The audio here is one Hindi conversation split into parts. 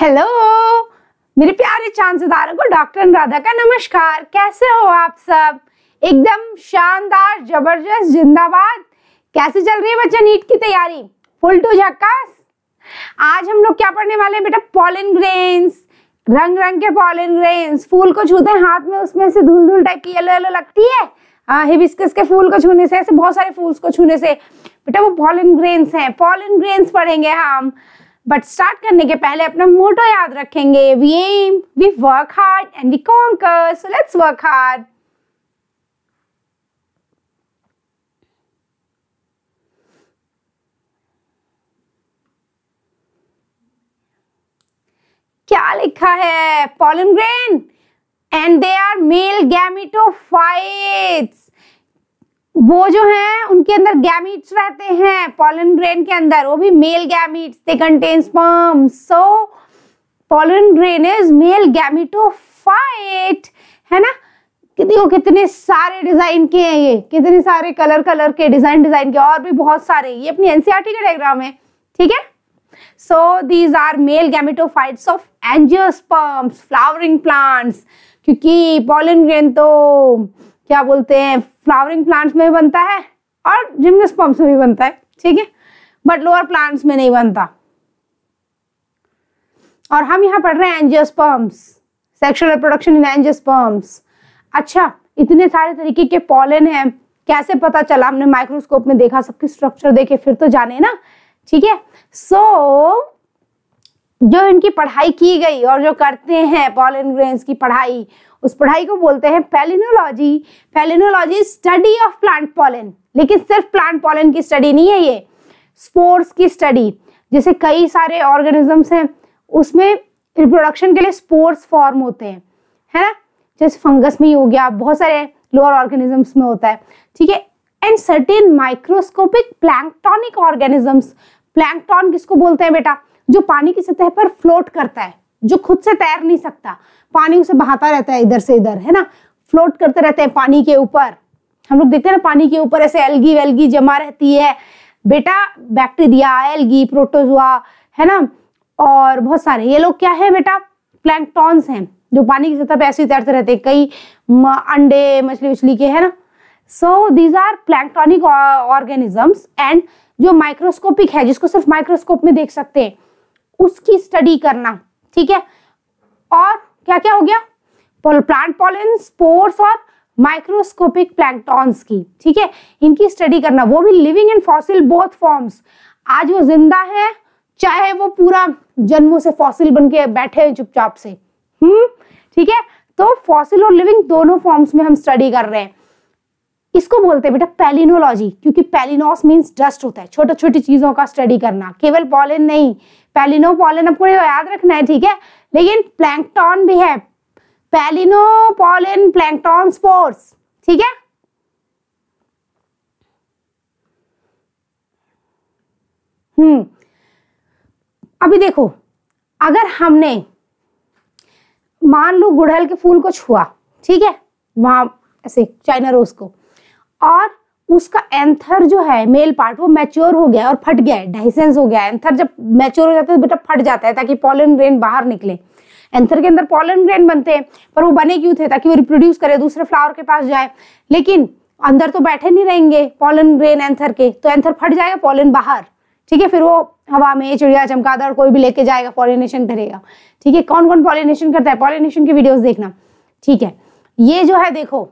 हेलो मेरे प्यारे चांसदारों को डॉक्टर अनुराधा का नमस्कार कैसे हो आप सब एकदम शानदार जबरदस्त जिंदाबाद कैसे चल रही है बच्चा नीट की तैयारी फुल टू झक्कास आज हम लोग क्या पढ़ने वाले हैं बेटा पॉलन ग्रेन्स रंग रंग के पॉलन ग्रेन्स फूल को छूते हैं हाथ में उसमें से धूल धूल टाइप की येलो येलो लगती है हिबिस्कस के फूल को छूने से ऐसे बहुत सारे फूल्स को छूने से बेटा वो पॉलन ग्रेन्स हैं पॉलन ग्रेन्स पढ़ेंगे हम हाँ। बट स्टार्ट करने के पहले अपना मोटो याद रखेंगे we aim we work hard and we conquer so let's work hard क्या लिखा है pollen grain and they are male gametophytes वो जो हैं उनके अंदर गैमिट्स रहते हैं पॉलन ग्रेन के अंदर वो भी male gametes they contain sperm so pollen grain is male gametophyte है ना देखो कितने सारे डिजाइन के हैं ये कितने सारे कलर कलर के डिजाइन डिजाइन के और भी बहुत सारे ये अपनी एनसीईआरटी का डायग्राम है ठीक है so these are male phytes of angiosperms flowering plants क्योंकि पॉलन ग्रेन तो क्या बोलते हैं फ्लावरिंग प्लांट्स में भी बनता है और जिम्नोस्पर्म्स में भी बनता है ठीक है बट लोअर प्लांट्स में नहीं बनता और हम यहाँ पढ़ रहे हैं angiosperms sexual reproduction in angiosperms अच्छा इतने सारे तरीके के पॉलन हैं कैसे पता चला हमने माइक्रोस्कोप में देखा सबकी स्ट्रक्चर देखे फिर तो जाने ना ठीक है सो जो इनकी पढ़ाई की गई और जो करते हैं पॉलन ग्रेन्स की पढ़ाई उस पढ़ाई को बोलते हैं palynology palynology study of plant pollen लेकिन सिर्फ प्लांट पॉलन की स्टडी नहीं है ये स्पोर्ट्स की स्टडी जैसे कई सारे ऑर्गेनिजम्स हैं उसमें रिप्रोडक्शन के लिए स्पोर्ट्स फॉर्म होते हैं है ना जैसे फंगस में ही हो गया बहुत सारे लोअर ऑर्गेनिजम्स में होता है ठीक है and certain microscopic planktonic organisms plankton किसको बोलते हैं बेटा जो पानी की सतह पर फ्लोट करता है जो खुद से तैर नहीं सकता पानी उसे बहाता रहता है इधर से इधर है ना फ्लोट करते रहते हैं पानी के ऊपर हम लोग देखते हैं ना पानी के ऊपर ऐसे एलगी वेलगी जमा रहती है बेटा बैक्टीरिया एलगी प्रोटोजुआ है ना और बहुत सारे ये लोग क्या है बेटा प्लैंकटॉन्स हैं जो पानी की सतह पे ऐसे तैरते रहते हैं कई अंडे मछली उछली के है ना so these are planktonic organisms and जो माइक्रोस्कोपिक है जिसको सिर्फ माइक्रोस्कोप में देख सकते हैं उसकी स्टडी करना ठीक है और क्या क्या हो गया प्लांट पॉलन स्पोर्स और माइक्रोस्कोपिक प्लैंकटॉन्स की ठीक है इनकी स्टडी करना वो भी living and fossil both forms आज वो जिंदा है चाहे वो पूरा जन्मों से फॉसिल बन के बैठे हैं चुपचाप से हम्म ठीक है तो फॉसिल और लिविंग दोनों फॉर्म्स में हम स्टडी कर रहे हैं इसको बोलते हैं बेटा पैलिनोलॉजी क्योंकि पैलिनोस मीन्स डस्ट होता है छोटी छोटी चीजों का स्टडी करना केवल पॉलन नहीं पैलिनो पॉलन आपको याद रखना है ठीक है लेकिन प्लैंकटॉन भी है पॉलिन प्लैंकटॉन स्पोर्स ठीक है हम्म अभी देखो अगर हमने मान लो गुड़हल के फूल को छुआ ठीक है वहां ऐसे चाइना रोज को और उसका एंथर जो है मेल पार्ट वो मैच्योर हो गया और फट गया है डाइसेंस हो गया एंथर जब मैच्योर हो जाता है तो बेटा फट जाता है ताकि पॉलन ग्रेन बाहर निकले एंथर के अंदर पॉलन ग्रेन बनते हैं पर वो बने क्यों थे ताकि वो रिप्रोड्यूस करे दूसरे फ्लावर के पास जाए लेकिन अंदर तो बैठे नहीं रहेंगे पॉलन ग्रेन एंथर के तो एंथर फट जाएगा पॉलन बाहर ठीक है फिर वो हवा में चिड़िया चमकादड़ कोई भी लेके जाएगा पॉलिनेशन करेगा ठीक है कौन कौन पॉलिनेशन करता है पॉलिनेशन की वीडियोस देखना ठीक है ये जो है देखो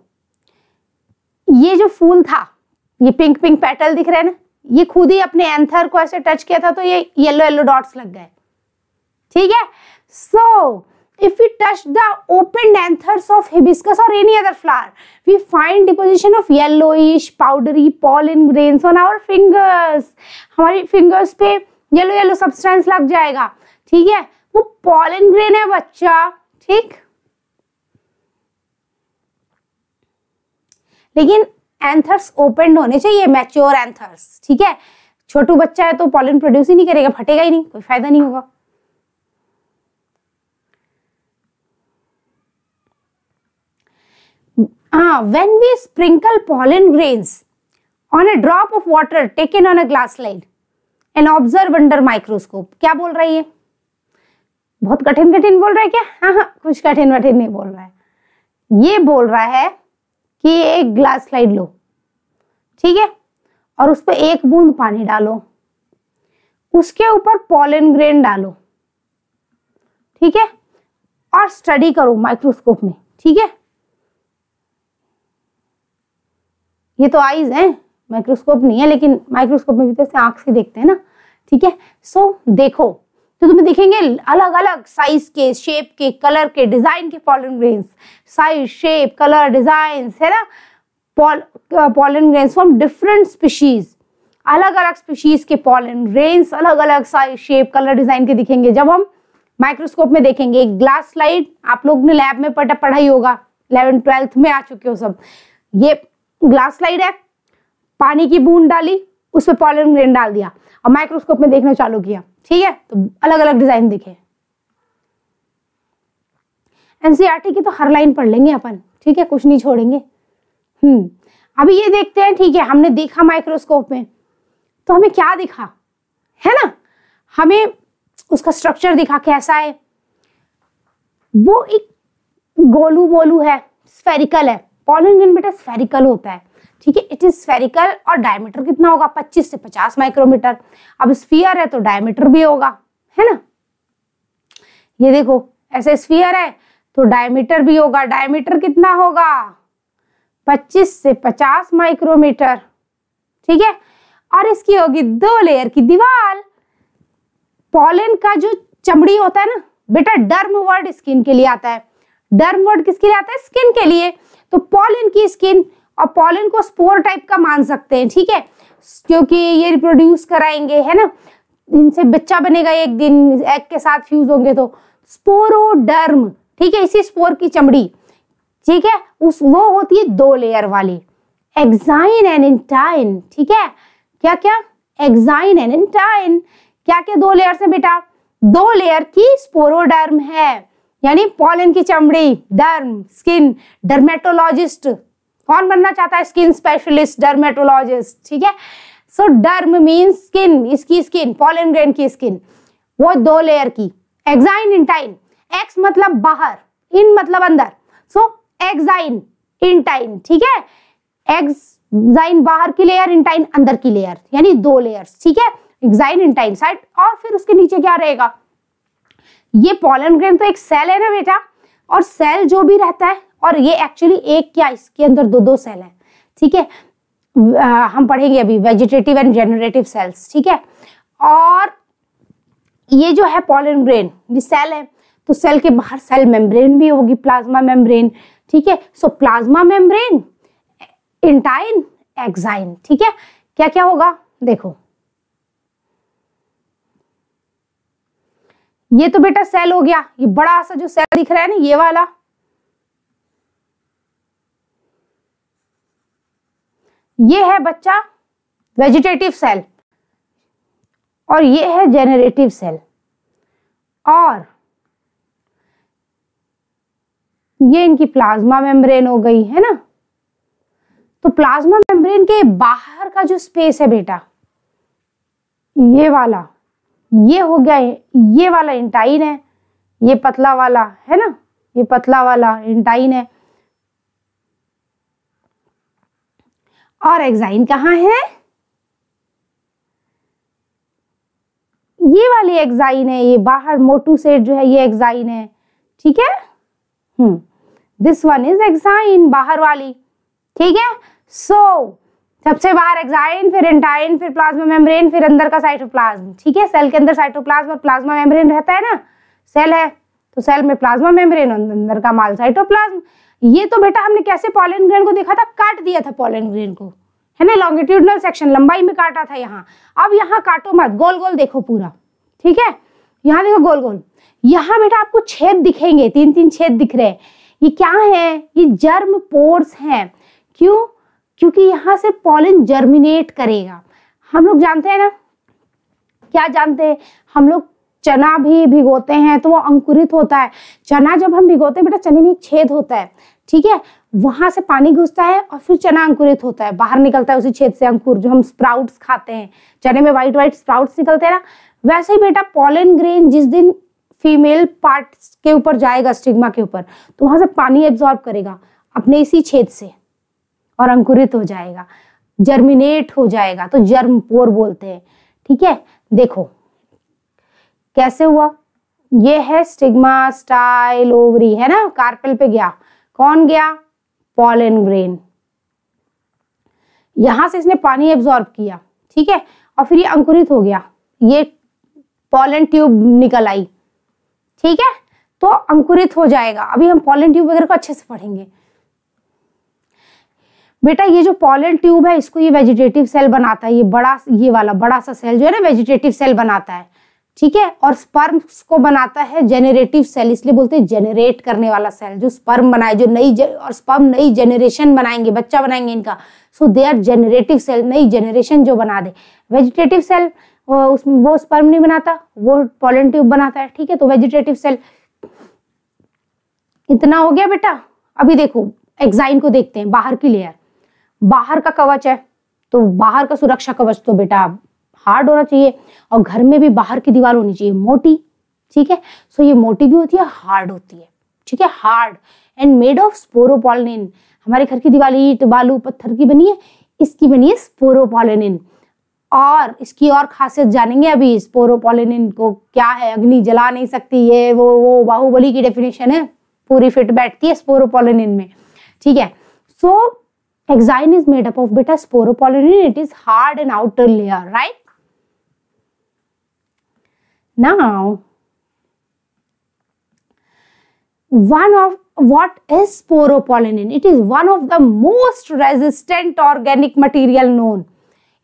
ये जो फूल था ये पिंक पिंक पेटल दिख रहे हैं ना ये खुद ही अपने एंथर को ऐसे टच किया था तो ये येलो येलो डॉट्स लग गए ठीक है so if you touch the open anthers of hibiscus और any other flower we find deposition of yellowish powdery pollen grain on our fingers हमारी फिंगर्स पे येलो येलो सब्सटेंस लग जाएगा ठीक है वो पॉल इन ग्रेन है बच्चा ठीक लेकिन एंथर्स ओपेंड होने चाहिए मैच्योर एंथर्स ठीक है छोटू बच्चा है तो पॉलिन प्रोड्यूस ही नहीं करेगा फटेगा ही नहीं कोई फायदा नहीं होगा हाँ when we sprinkle pollen grains on a drop of water taken on a glass slide and observe under microscope क्या बोल रहा है ये बहुत कठिन कठिन बोल रहा है क्या हाँ हाँ कुछ कठिन वठिन नहीं बोल रहा है ये बोल रहा है कि एक ग्लास स्लाइड लो ठीक है और उस पर एक बूंद पानी डालो उसके ऊपर पॉलन ग्रेन डालो ठीक है और स्टडी करो माइक्रोस्कोप में ठीक है ये तो आईज है माइक्रोस्कोप नहीं है लेकिन माइक्रोस्कोप में भी तो आंख से देखते हैं ना ठीक है सो देखो तो तुम्हें देखेंगे अलग अलग साइज के शेप के कलर के डिजाइन के pollen grains size shape colour design है ना pollen grains from different species अलग अलग स्पीशीज के पॉलन ग्रेन्स अलग अलग साइज शेप कलर डिजाइन के दिखेंगे जब हम माइक्रोस्कोप में देखेंगे एक ग्लास स्लाइड आप लोग ने लैब में पढ़ा पढ़ाई होगा इलेवन ट्वेल्थ में आ चुके हो सब ये ग्लास स्लाइड है पानी की बूंद डाली उस पर पॉलन ग्रेन डाल दिया और माइक्रोस्कोप में देखना चालू किया ठीक है तो अलग अलग डिजाइन दिखे एनसीईआरटी e की तो हर लाइन पढ़ लेंगे अपन ठीक है कुछ नहीं छोड़ेंगे हम्म अभी ये देखते हैं ठीक है हमने देखा माइक्रोस्कोप में तो हमें क्या दिखा है ना हमें उसका स्ट्रक्चर दिखा कैसा है वो एक गोलू मोलू है स्फेरिकल है पॉलन बेटा स्फेरिकल होता है ठीक है इट इज स्फेरिकल और डायमीटर कितना होगा 25 से 50 माइक्रोमीटर अब स्फीयर है तो डायमीटर भी होगा है ना ये देखो ऐसे स्फीयर है तो डायमीटर भी होगा डायमीटर कितना होगा 25 से 50 माइक्रोमीटर ठीक है और इसकी होगी दो लेयर की दीवार पॉलन का जो चमड़ी होता है ना बेटा डर्म वर्ड स्किन के लिए आता है डर्म वर्ड किसके लिए आता है स्किन के लिए तो पॉलन की स्किन और पॉलन को स्पोर टाइप का मान सकते हैं ठीक है क्योंकि ये रिप्रोड्यूस कराएंगे है ना इनसे बच्चा बनेगा एक दिन एग के साथ फ्यूज होंगे तो स्पोरोडर्म ठीक है इसी स्पोर की चमड़ी ठीक है उस वो होती है दो लेयर वाली एग्जाइन एंड इंटाइन ठीक है क्या क्या एग्जाइन एंड इंटाइन क्या क्या दो लेयर से बेटा दो लेयर की स्पोरोडर्म है यानी पॉलन की चमड़ी डर्म स्किन डर्मेटोलॉजिस्ट कौन बनना चाहता है स्किन स्पेशलिस्ट डर्मेटोलॉजिस्ट ठीक है सो डर्म मीन स्किन इसकी स्किन पॉलन ग्रेन की स्किन वो दो लेयर की एक्साइन इंटाइन एक्स मतलब बाहर इन मतलब अंदर सो एक्साइन इंटाइन ठीक है एक्साइन बाहर की लेयर इंटाइन अंदर की लेयर यानी दो लेयर्स ठीक है एक्साइन इंटाइन साइड और फिर उसके नीचे क्या रहेगा ये पॉलन ग्रेन तो एक सेल है ना बेटा और सेल जो भी रहता है और ये एक्चुअली एक क्या इसके अंदर दो दो सेल है ठीक है हम पढ़ेंगे अभी वेजिटेटिव एंड जेनरेटिव सेल्स ठीक है और ये जो है पॉलन ग्रेन ये सेल है तो सेल के बाहर सेल मेम्ब्रेन भी होगी प्लाज्मा मेम्ब्रेन ठीक है so plasma membrane intine exine ठीक है क्या क्या होगा देखो ये तो बेटा सेल हो गया ये बड़ा सा जो सेल दिख रहा है ना ये वाला ये है बच्चा वेजिटेटिव सेल और ये है जेनरेटिव सेल और ये इनकी प्लाज्मा मेम्ब्रेन हो गई है ना तो प्लाज्मा मेम्ब्रेन के बाहर का जो स्पेस है बेटा ये वाला ये हो गया ये वाला इंटाइन है ये पतला वाला है ना ये पतला वाला इंटाइन है और एक्साइन कहाँ है ये वाली एक्साइन है ये बाहर मोटू सेट जो है ये एक्साइन है ठीक है hmm this one is exine बाहर वाली ठीक है सो so, सबसे बाहर एक्साइन फिर एंटाइन फिर प्लाज्मा मेम्ब्रेन फिर अंदर का साइटोप्लाज्म ठीक है सेल के अंदर साइटोप्लाज्म और प्लाज्मा मेम्ब्रेन रहता है ना सेल है तो सेल में प्लाज्मा मेम्ब्रेन अंदर का माल साइटोप्लाज्म ये तो बेटा हमने कैसे पॉलन ग्रेन को देखा था काट दिया था पॉलन ग्रेन को है ना लॉन्गिट्यूडनल सेक्शन लंबाई में काटा था यहाँ अब यहाँ काटो मत गोल गोल देखो पूरा ठीक है यहाँ देखो गोल गोल यहाँ बेटा आपको छेद दिखेंगे तीन तीन छेद दिख रहे हैं ये क्या है ये जर्म पोर्स हैं क्यों क्योंकि यहाँ से पॉलन जर्मिनेट करेगा हम लोग जानते हैं ना क्या जानते हैं हम लोग चना भी भिगोते हैं तो वो अंकुरित होता है चना जब हम भिगोते हैं बेटा चने में एक छेद होता है ठीक है वहां से पानी घुसता है और फिर चना अंकुरित होता है बाहर निकलता है उसी छेद से अंकुर जो हम स्प्राउट्स खाते हैं चने में व्हाइट व्हाइट स्प्राउट्स निकलते हैं ना वैसे ही बेटा पॉलन ग्रेन जिस दिन फीमेल पार्ट के ऊपर जाएगा स्टिग्मा के ऊपर तो वहां से पानी एब्जॉर्ब करेगा अपने इसी छेद से और अंकुरित हो जाएगा जर्मिनेट हो जाएगा तो जर्म पोर बोलते हैं ठीक है देखो कैसे हुआ ये है स्टिग्मा स्टाइल ओवरी है ना कार्पेल पे गया कौन गया पॉलन ग्रेन यहां से इसने पानी एब्जॉर्ब किया ठीक है और फिर ये अंकुरित हो गया ये पॉलन ट्यूब निकल आई ठीक है तो अंकुरित हो जाएगा अभी हम पॉलन ट्यूब वगैरह को अच्छे से पढ़ेंगे बेटा ये जो पॉलन ट्यूब है इसको ये वेजिटेटिव सेल बनाता है ये बड़ा ये वाला बड़ा सा सेल जो है ना वेजिटेटिव सेल बनाता है ठीक है और स्पर्म को बनाता है जेनरेटिव सेल इसलिए बोलते हैं जेनरेट करने वाला सेल जो स्पर्म बनाए जो नई और स्पर्म नई जनरेशन बनाएंगे बच्चा बनाएंगे इनका so they are generative cell नई जनरेशन जो बना दे वेजिटेटिव सेल उसमें वो स्पर्म नहीं बनाता वो पॉलन ट्यूब बनाता है ठीक है तो वेजिटेटिव सेल इतना हो गया बेटा अभी देखो एग्जाइन को देखते हैं बाहर की लेयर बाहर का कवच है तो बाहर का सुरक्षा कवच तो बेटा हार्ड होना चाहिए और घर में भी बाहर की दीवार होनी चाहिए मोटी ठीक है सो ये मोटी भी होती है हार्ड होती है ठीक है hard and made of sporopollenin हमारे घर की दीवार ईट बालू पत्थर की बनी है इसकी बनी है स्पोरोपॉलिन और इसकी और खासियत जानेंगे अभी स्पोरोपोलिन को क्या है अग्नि जला नहीं सकती ये वो वो बाहुबली की डेफिनेशन है पूरी फिट बैठती है स्पोरोपोलिन में ठीक है so exine is made up of बेटा sporopollenin it is hard and outer layer right Now, one of what is sporopollenin? It is one of the most resistant organic material known.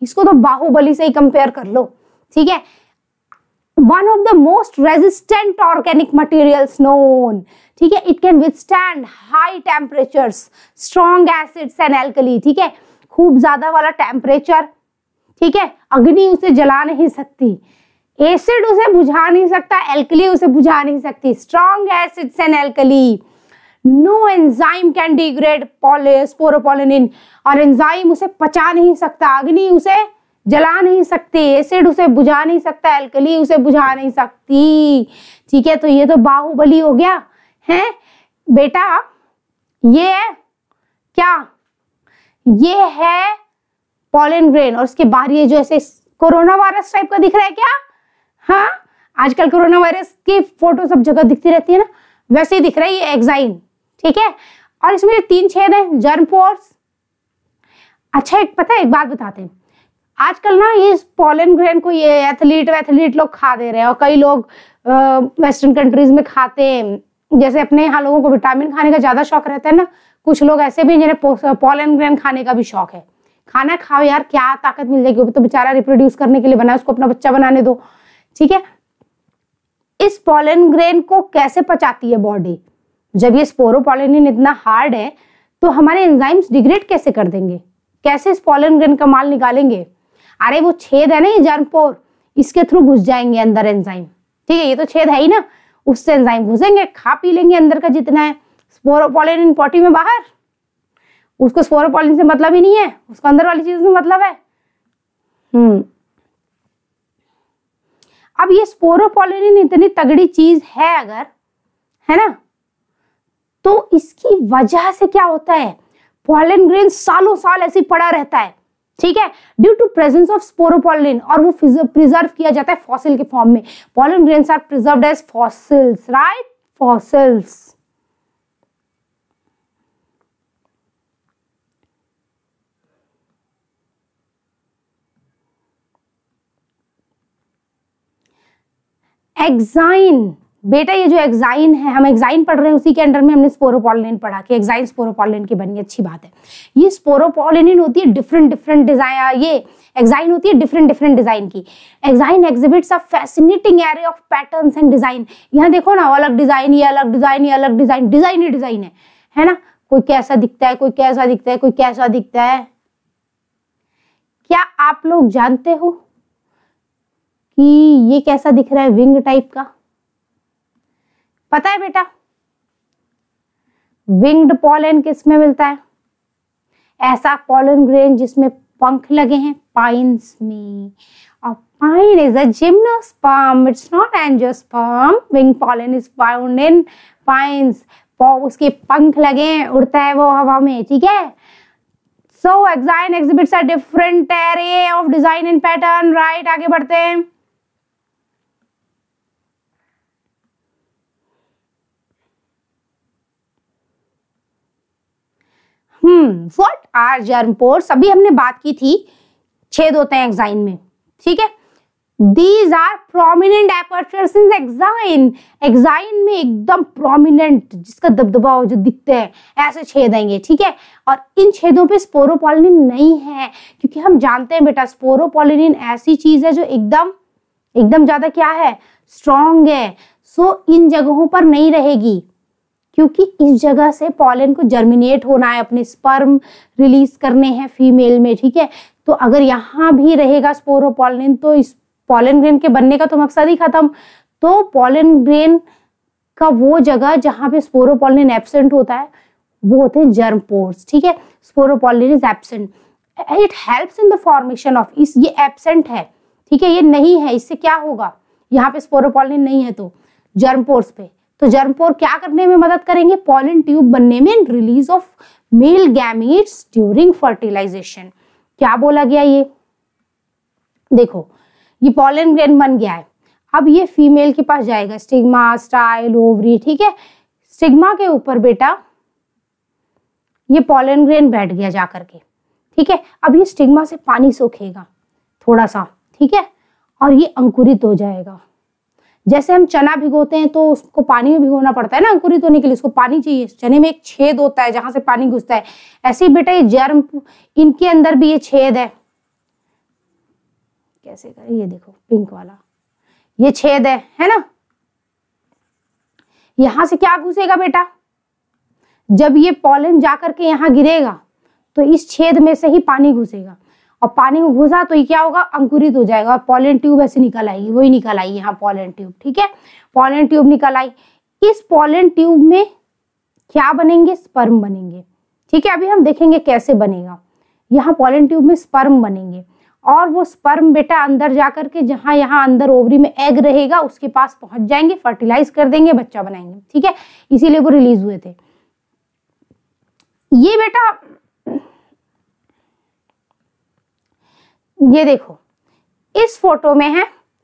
isko to bahubali se hi compare kar lo theek hai one of the most resistant organic materials known theek hai it can withstand high temperatures strong acids and alkali theek hai khub zyada wala temperature theek hai agni use jala nahi sakti acid उसे बुझा नहीं सकता एल्कली उसे बुझा नहीं सकती strong acids and alkali no enzyme can degrade sporopollenin और एंजाइम उसे पचा नहीं सकता अग्नि उसे जला नहीं सकती एसिड उसे बुझा नहीं सकता एल्कली उसे बुझा नहीं सकती ठीक है तो ये तो बाहुबली हो गया है बेटा ये है क्या ये है पॉलन ग्रेन और उसके बाहर ये जो ऐसे कोरोना वायरस टाइप का दिख रहा है क्या हाँ आजकल कोरोना वायरस की फोटो सब जगह दिखती रहती है ना वैसे ही दिख रहा है ये एग्जाइन ठीक है और इसमें तीन छेद है जर्म पोर्स अच्छा एक पता है एक बात बताते हैं आजकल ना ये पोलन ग्रेन को ये एथलीट वैथलीट लोग खा दे रहे हैं और कई लोग वेस्टर्न कंट्रीज में खाते हैं जैसे अपने यहाँ लोगों को विटामिन खाने का ज़्यादा शौक रहता है ना कुछ लोग ऐसे भी जिन्हें पोलन ग्रेन खाने का भी शौक है खाना खाओ यार क्या ताकत मिल जाएगी वो तो बेचारा रिप्रोड्यूस करने के लिए बना उसको अपना बच्चा बनाने दो ठीक है इस पॉलन ग्रेन को कैसे पचाती है बॉडी जब ये स्पोरोपोलिन इतना हार्ड है तो हमारे एंजाइम्स डिग्रेड कैसे कर देंगे कैसे इस पॉलन ग्रेन का माल निकालेंगे अरे वो छेद है ना ये जर्म पोर इसके थ्रू घुस जाएंगे अंदर एंजाइम ठीक है ये तो छेद है ही ना उससे एंजाइम घुसेंगे खा पी लेंगे अंदर का जितना है स्पोरोपोलिन पॉटी में बाहर उसको स्पोरोपोलिन से मतलब ही नहीं है उसको अंदर वाली चीज से मतलब है हम्म अब ये स्पोरोपोलिन इतनी तगड़ी चीज है अगर है ना तो इसकी वजह से क्या होता है पॉलिन ग्रेन सालों साल ऐसे पड़ा रहता है ठीक है due to presence of sporopollenin और वो प्रिजर्व किया जाता है फॉसिल के फॉर्म में pollen grain are preserve as fossils right fossils exine बेटा ये जो एग्जाइन है हम एग्जाइन पढ़ रहे हैं उसी के अंडर में हमने स्पोरोपोलिन पढ़ा कि एग्जाइन स्पोरोपोलिन की बनी अच्छी बात है ये स्पोरोपोलिन होती है डिफरेंट डिफरेंट डिजाइन ये एग्जाइन होती है डिफरेंट डिफरेंट डिजाइन की exine exhibits a fascinating area of patterns and design यहाँ देखो ना अलग डिजाइन ये अलग डिजाइन ये अलग डिजाइन डिजाइन ही डिजाइन है है ना कोई कैसा दिखता है कोई कैसा दिखता है कोई कैसा दिखता है क्या आप लोग जानते हो कि ये कैसा दिख रहा है विंग टाइप का पता है बेटा विंग्ड पॉलन किस में मिलता है ऐसा पॉलन ग्रेन जिसमें पंख लगे हैं पाइन्स में और pine is a gymnosperm it's not angiosperm wing pollen is found in pines उसके पंख लगे हैं उड़ता है वो हवा में ठीक है so exine exhibits are different array of design and pattern right आगे बढ़ते हैं hmm what are germ pores अभी हमने बात की थी छेद होते हैं एक्साइन में ठीक है these are prominent apertures in exine exine में एकदम प्रोमिनेंट जिसका दबदबा हो जो दिखते हैं ऐसे छेद आएंगे ठीक है और इन छेदों पे स्पोरोपोलिनिन नहीं है क्योंकि हम जानते हैं बेटा स्पोरोपोलिनिन ऐसी चीज है जो एकदम एकदम ज्यादा क्या है स्ट्रॉन्ग है सो इन जगहों पर नहीं रहेगी क्योंकि इस जगह से पॉलन को जर्मिनेट होना है अपने स्पर्म रिलीज करने हैं फीमेल में ठीक है तो अगर यहाँ भी रहेगा पॉलिन तो इस पॉलन ग्रेन के बनने का तो मकसद ही खत्म तो पॉलन ग्रेन का वो जगह जहाँ पे पॉलिन एबसेंट होता है वो होते हैं जर्म पोर्स ठीक है pollen is absent it helps in the formation of इस ये एबसेंट है ठीक है ये नहीं है इससे क्या होगा यहाँ पे पॉलिन नहीं है तो जर्म पोर्स पे तो जर्म पोर क्या करने में मदद करेंगे पॉलिन ट्यूब बनने में release of male gametes during fertilisation क्या बोला गया ये देखो ये पॉलन ग्रेन बन गया है अब ये फीमेल के पास जाएगा स्टिग्मा स्टाइल ओवरी ठीक है स्टिग्मा के ऊपर बेटा ये पॉलन ग्रेन बैठ गया जा करके ठीक है अब ये स्टिग्मा से पानी सोखेगा थोड़ा सा ठीक है और ये अंकुरित हो जाएगा जैसे हम चना भिगोते हैं तो उसको पानी में भिगोना पड़ता है ना अंकुरित होने के लिए उसको पानी चाहिए चने में एक छेद होता है जहां से पानी घुसता है ऐसे ही बेटा ये जर्म इनके अंदर भी ये छेद है कैसे करें ये देखो पिंक वाला ये छेद है है ना यहां से क्या घुसेगा बेटा जब ये पॉलन जाकर के यहाँ गिरेगा तो इस छेद में से ही पानी घुसेगा और पानी में घुसा तो ये क्या होगा अंकुरित हो जाएगा और पॉलन ट्यूब ऐसे निकल आएगी वही निकल आई यहाँ पॉलन ट्यूब ठीक है पॉलन ट्यूब निकल आई इस पॉलन ट्यूब में क्या बनेंगे स्पर्म बनेंगे ठीक है अभी हम देखेंगे कैसे बनेगा यहाँ पॉलन ट्यूब में स्पर्म बनेंगे और वो स्पर्म बेटा अंदर जाकर के जहाँ यहाँ अंदर ओवरी में एग रहेगा उसके पास पहुंच जाएंगे फर्टिलाइज कर देंगे बच्चा बनाएंगे ठीक है इसीलिए वो रिलीज हुए थे ये बेटा ये देखो इस फोटो में है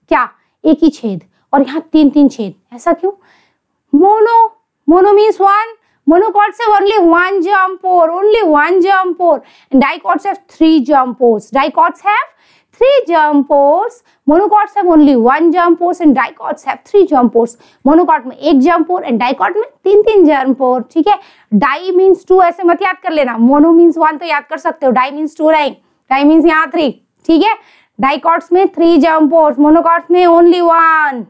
क्या एक ही छेद और यहाँ तीन तीन छेद ऐसा क्यों mono mono means one monocot से only one germ pore only one germ pore dicot have three germ pores dicots have three germ pores monocots have only one germ pores and dicots have three germ pores monocot में एक जम्पोर एंड डाइकॉट में तीन तीन जम्पोर ठीक है डाई मीन्स टू ऐसे मत याद कर लेना मोनो मीन्स वन तो याद कर सकते हो di means two right di means यहाँ थ्री ठीक है डाइकॉट्स में थ्री जम्प पोर्स मोनोकॉट्स में ओनली वन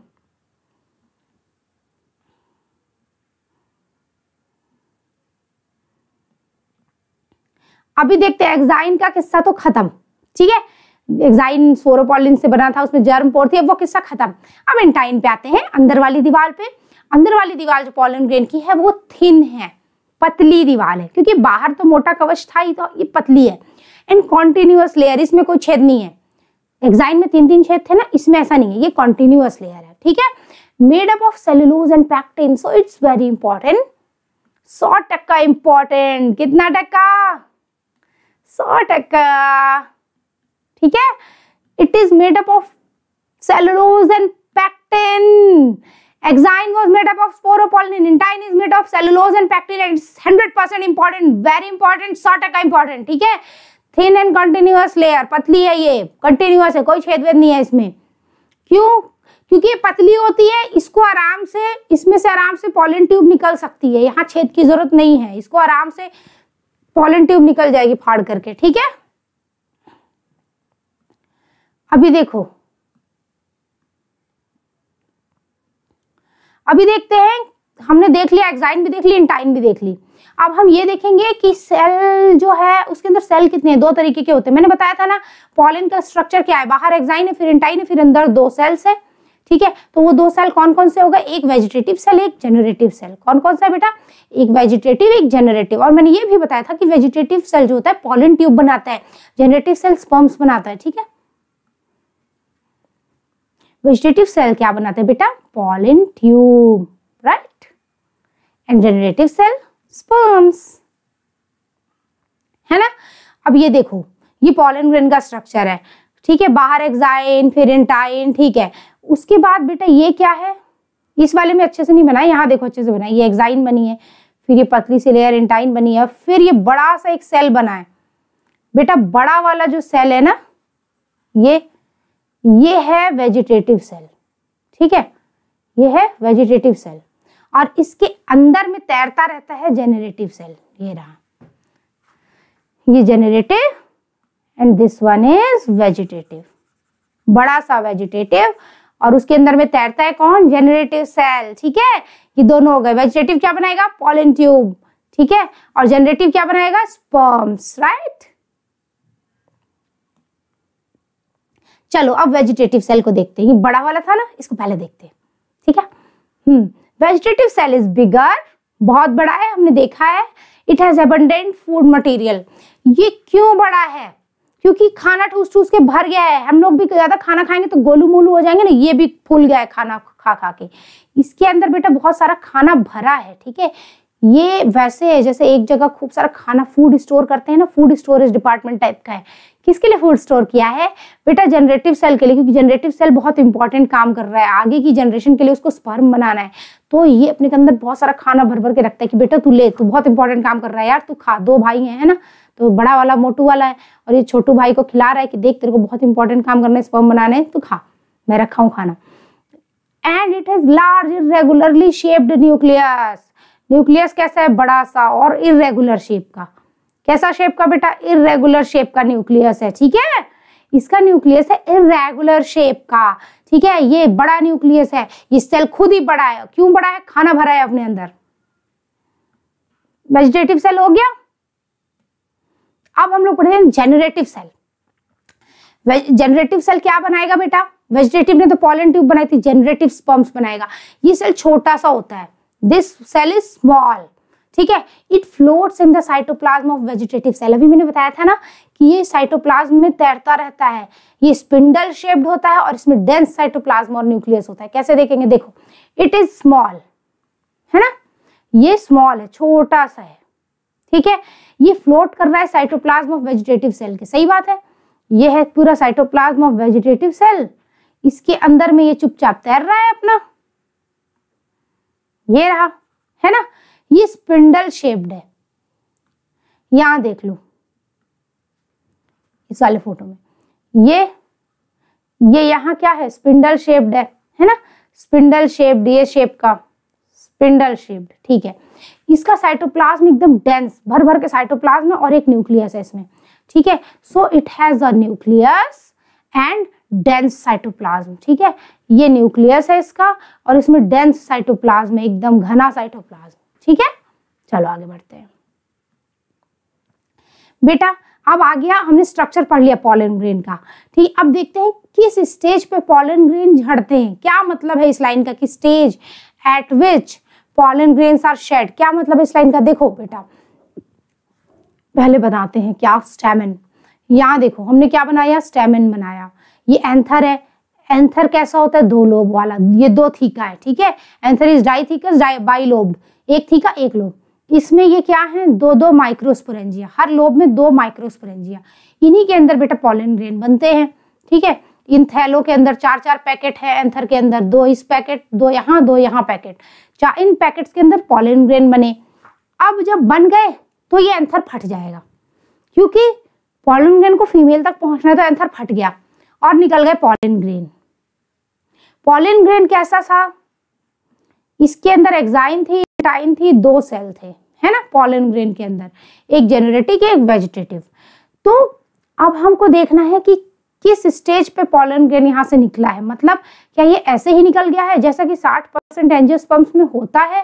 अभी देखते हैं एग्जाइन का किस्सा तो खत्म ठीक है एग्जाइन सोरोपोलिन से बना था उसमें जर्म पोर थी अब वो किस्सा खत्म अब इंटाइन पे आते हैं अंदर वाली दीवार पे अंदर वाली दीवार जो पोलिन ग्रेन की है वो थिन है पतली दीवार है क्योंकि बाहर तो मोटा कवच था ही तो ये पतली है एंड कॉन्टिन्यूस लेयर इसमें कोई छेद नहीं है एग्जाइन में तीन तीन छेद थे ना इसमें ऐसा नहीं है ये कॉन्टिन्यूस लेयर है ठीक है made up of cellulose and pectin so it's very important सौ टक्का इंपॉर्टेंट कितना टक्का सौ टक्का ठीक है it is made up of cellulose and pectin Exine was made up of sporopollenin. intine is made of cellulose and pectin and it's percent important, very important, sort of important. ठीक है थिन एंड कंटिन्यूस लेयर पतली है ये कंटिन्यूस है कोई छेद नहीं है इसमें क्यों क्योंकि ये पतली होती है इसको आराम से इसमें से आराम से पॉलन ट्यूब निकल सकती है यहाँ छेद की जरूरत नहीं है इसको आराम से पॉलन ट्यूब निकल जाएगी फाड़ करके ठीक है अभी देखो अभी देखते हैं हमने देख लिया एक्साइन भी देख ली इंटाइन भी देख ली अब हम ये देखेंगे कि सेल जो है उसके अंदर सेल कितने दो तरीके के होते हैं मैंने बताया था ना पॉलिन का स्ट्रक्चर क्या है बाहर एक्साइन है फिर इंटाइन है फिर अंदर दो सेल्स है ठीक है तो वो दो सेल कौन कौन से होगा एक वेजिटेटिव सेल एक जेनरेटिव सेल कौन कौन सा बेटा एक वेजिटेटिव एक जेनरेटिव और मैंने ये भी बताया था कि वेजिटेटिव सेल जो होता है पॉलिन ट्यूब बनाता है जेनरेटिव सेल स्पर्म्स बनाता है ठीक है वेजिटेटिव सेल क्या बनाते हैं बेटा pollen tube right and generative cell sperms है ना अब ये देखो ये पॉलन ग्रेन का स्ट्रक्चर है ठीक है बाहर एक्साइन फिर इंटाइन ठीक है उसके बाद बेटा ये क्या है इस वाले में अच्छे से नहीं बना यहाँ देखो अच्छे से बना ये एक्साइन बनी है फिर ये पतली सी लेयर इंटाइन बनी है फिर ये बड़ा सा एक सेल बना है बेटा बड़ा वाला जो सेल है ना ये ये है वेजिटेटिव सेल ठीक है ये है वेजिटेटिव सेल और इसके अंदर में तैरता रहता है जेनरेटिव सेल ये रहा ये generative and this one is vegetative बड़ा सा वेजिटेटिव और उसके अंदर में तैरता है कौन जेनरेटिव सेल ठीक है ये दोनों हो गए वेजिटेटिव क्या बनाएगा पॉलिन ट्यूब ठीक है और जेनरेटिव क्या बनाएगा स्पर्म्स राइट चलो अब वेजिटेटिव सेल को देखते हैं बड़ा वाला था ना इसको पहले देखते हैं ठीक है hmm vegetative cell is bigger बहुत बड़ा है हमने देखा है it has abundant food material ये क्यों बड़ा है क्योंकि खाना ठूस ठूस के भर गया है हम लोग भी ज़्यादा खाना खाएंगे तो गोलू मोलू हो जाएंगे ना ये भी फूल गया है खाना खा खा के इसके अंदर बेटा बहुत सारा खाना भरा है ठीक है ये वैसे है जैसे एक जगह खूब सारा खाना फूड स्टोर करते हैं ना फूड स्टोरेज डिपार्टमेंट टाइप का है किसके लिए फूड स्टोर किया है बेटा जनरेटिव सेल के लिए क्योंकि जनरेटिव सेल बहुत इंपॉर्टेंट काम कर रहा है आगे की जनरेशन के लिए उसको स्पर्म बनाना है तो ये अपने के अंदर बहुत सारा खाना भर भर के रखता है कि बेटा तू ले तू बहुत इंपॉर्टेंट काम कर रहा है यार तू खा दो भाई है ना तो बड़ा वाला मोटू वाला है और ये छोटू भाई को खिला रहा है कि देख तेरे को बहुत इंपॉर्टेंट काम करना है स्पर्म बनाना है तो खा मैं रखा हूँ खाना and it is large irregularly shaped nucleus nucleus कैसा है बड़ा सा और इरेगुलर शेप का कैसा शेप का बेटा इरेगुलर शेप का न्यूक्लियस है ठीक है इसका न्यूक्लियस है इरेगुलर शेप का ठीक है ये बड़ा न्यूक्लियस है ये सेल खुद ही बड़ा है क्यों बड़ा है खाना भरा है अपने अंदर वेजिटेटिव सेल हो गया अब हम लोग पढ़े हैं जेनरेटिव सेल जेनरेटिव सेल क्या बनाएगा बेटा वेजिटेटिव ने तो पॉलन ट्यूब बनाई थी जेनरेटिव स्पर्म्स बनाएगा ये सेल छोटा सा होता है दिस सेल इज स्मॉल ठीक है it floats in the cytoplasm of vegetative cell अभी मैंने बताया था ना कि ये साइटोप्लाज्म में तैरता रहता है ये स्पिंडल शेप्ड होता है और इसमें डेंस साइटोप्लाज्म और न्यूक्लियस होता है कैसे देखेंगे देखो इट इज स्मॉल है ना ये स्मॉल है छोटा सा है ठीक है ये फ्लोट कर रहा है साइटोप्लाज्म ऑफ वेजिटेटिव सेल के सही बात है ये है पूरा साइटोप्लाज्म ऑफ वेजिटेटिव सेल इसके अंदर में ये चुपचाप तैर रहा है अपना ये रहा है ना ये स्पिंडल शेप्ड है यहां देख लो इस वाले फोटो में ये ये यहां क्या है स्पिंडल शेप्ड है है ना स्पिंडल शेप्ड ये शेप का स्पिंडल शेप्ड ठीक है इसका साइटोप्लाज्म एकदम डेंस भर भर के साइटोप्लाज्म और एक न्यूक्लियस है इसमें ठीक है so it has a nucleus and dense cytoplasm ठीक है ये न्यूक्लियस है इसका और इसमें डेंस साइटोप्लाज्म एकदम घना साइटोप्लाज्म ठीक है चलो आगे बढ़ते हैं बेटा अब आ गया हमने स्ट्रक्चर पढ़ लिया पॉलन ग्रेन का ठीक अब देखते हैं किस स्टेज पे पॉलन ग्रेन झड़ते हैं क्या मतलब है इस लाइन का कि stage at which pollen grain are shed क्या मतलब इस लाइन का देखो बेटा पहले बताते हैं क्या स्टेमन यहाँ देखो हमने क्या बनाया स्टेमन बनाया ये एंथर है एंथर कैसा होता है दो लोब वाला ये दो थीका है ठीक है anther is dithecous di bilobed एक थी का एक लोब इसमें ये क्या है दो दो माइक्रोस्पोरेंजिया हर लोब में दो माइक्रोस्पोरेंजिया इन्हीं के अंदर बेटा पॉलन ग्रेन बनते हैं ठीक है इन थैलों के अंदर चार चार पैकेट है एंथर के अंदर दो इस पैकेट दो यहाँ दो यहाँ पैकेट चार इन पैकेट्स के अंदर पॉलन ग्रेन बने अब जब बन गए तो ये एंथर फट जाएगा क्योंकि पॉलन ग्रेन को फीमेल तक पहुंचना तो एंथर फट गया और निकल गए पॉलन ग्रेन पॉलन ग्रेन कैसा था इसके अंदर एग्जाइन थी टाइम थी दो सेल थे है ना पॉलन ग्रेन के अंदर एक जेनरेटिक एक वेजिटेटिव तो अब हमको देखना है कि किस स्टेज पे पॉलन ग्रेन यहाँ से निकला है मतलब क्या ये ऐसे ही निकल गया है जैसा कि 60 परसेंट एंजियोस्पर्म्स में होता है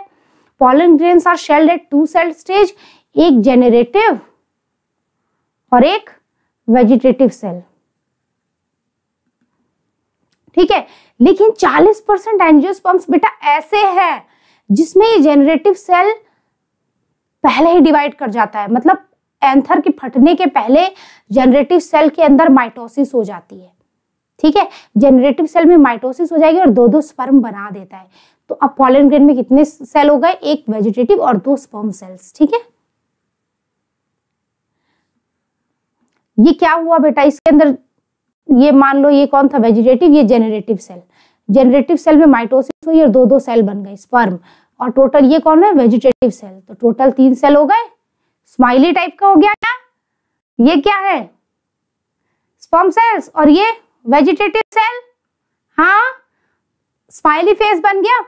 pollen grains are shed at two cell stage एक जेनरेटिव और एक वेजिटेटिव सेल ठीक है लेकिन 40 परसेंट एंजियोस्पर्म्स बेटा ऐसे है जिसमें ये जेनरेटिव सेल पहले ही डिवाइड कर जाता है मतलब एंथर के फटने के पहले जेनरेटिव सेल के अंदर माइटोसिस हो जाती है ठीक है जेनरेटिव सेल में माइटोसिस हो जाएगी और दो दो स्पर्म बना देता है तो अब पॉलन ग्रेन में कितने सेल हो गए एक वेजिटेटिव और दो स्पर्म सेल्स ठीक है ये क्या हुआ बेटा इसके अंदर ये मान लो ये कौन था वेजिटेटिव ये जेनरेटिव सेल जनरेटिव सेल में माइटोसिस हुई और दो दो सेल बन गए स्पर्म और टोटल ये कौन है वेजिटेटिव सेल तो टोटल तीन सेल हो गए स्माइली टाइप का हो गया क्या ये क्या है स्पर्म सेल्स और ये वेजिटेटिव सेल हाँ स्माइली फेस बन गया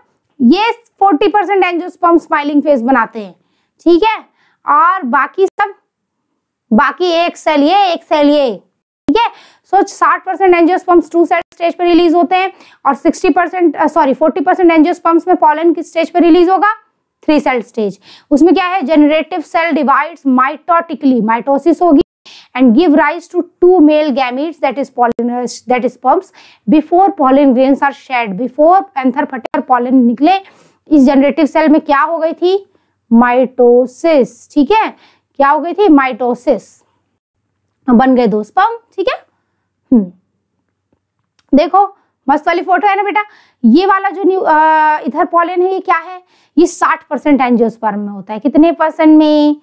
ये forty percent angiosperm smiling face बनाते हैं ठीक है और बाकी सब बाकी एक सेल ये एक सेल ये ठीक है सो साठ percent angiosperms two cell stage पर रिलीज होते हैं और sixty percent sorry uh, forty percent angiosperms में पॉलन किस स्टेज पर रिलीज होगा थ्री सेल स्टेज उसमें क्या है generative cell divides mitotically mitosis होगी and give rise to two male gametes that is pollen that is sperms before pollen grains are shed before anther फटे pollen निकले इस जनरेटिव सेल में क्या हो गई थी माइटोसिस ठीक है क्या हो गई थी माइटोसिस तो बन गए दो स्पर्म ठीक है हम्म। देखो मस्त वाली फोटो है ना बेटा ये वाला जो न्यू इधर पॉलन है ये क्या है ये साठ परसेंट एनजियोस्पर्म में होता है कितने परसेंट में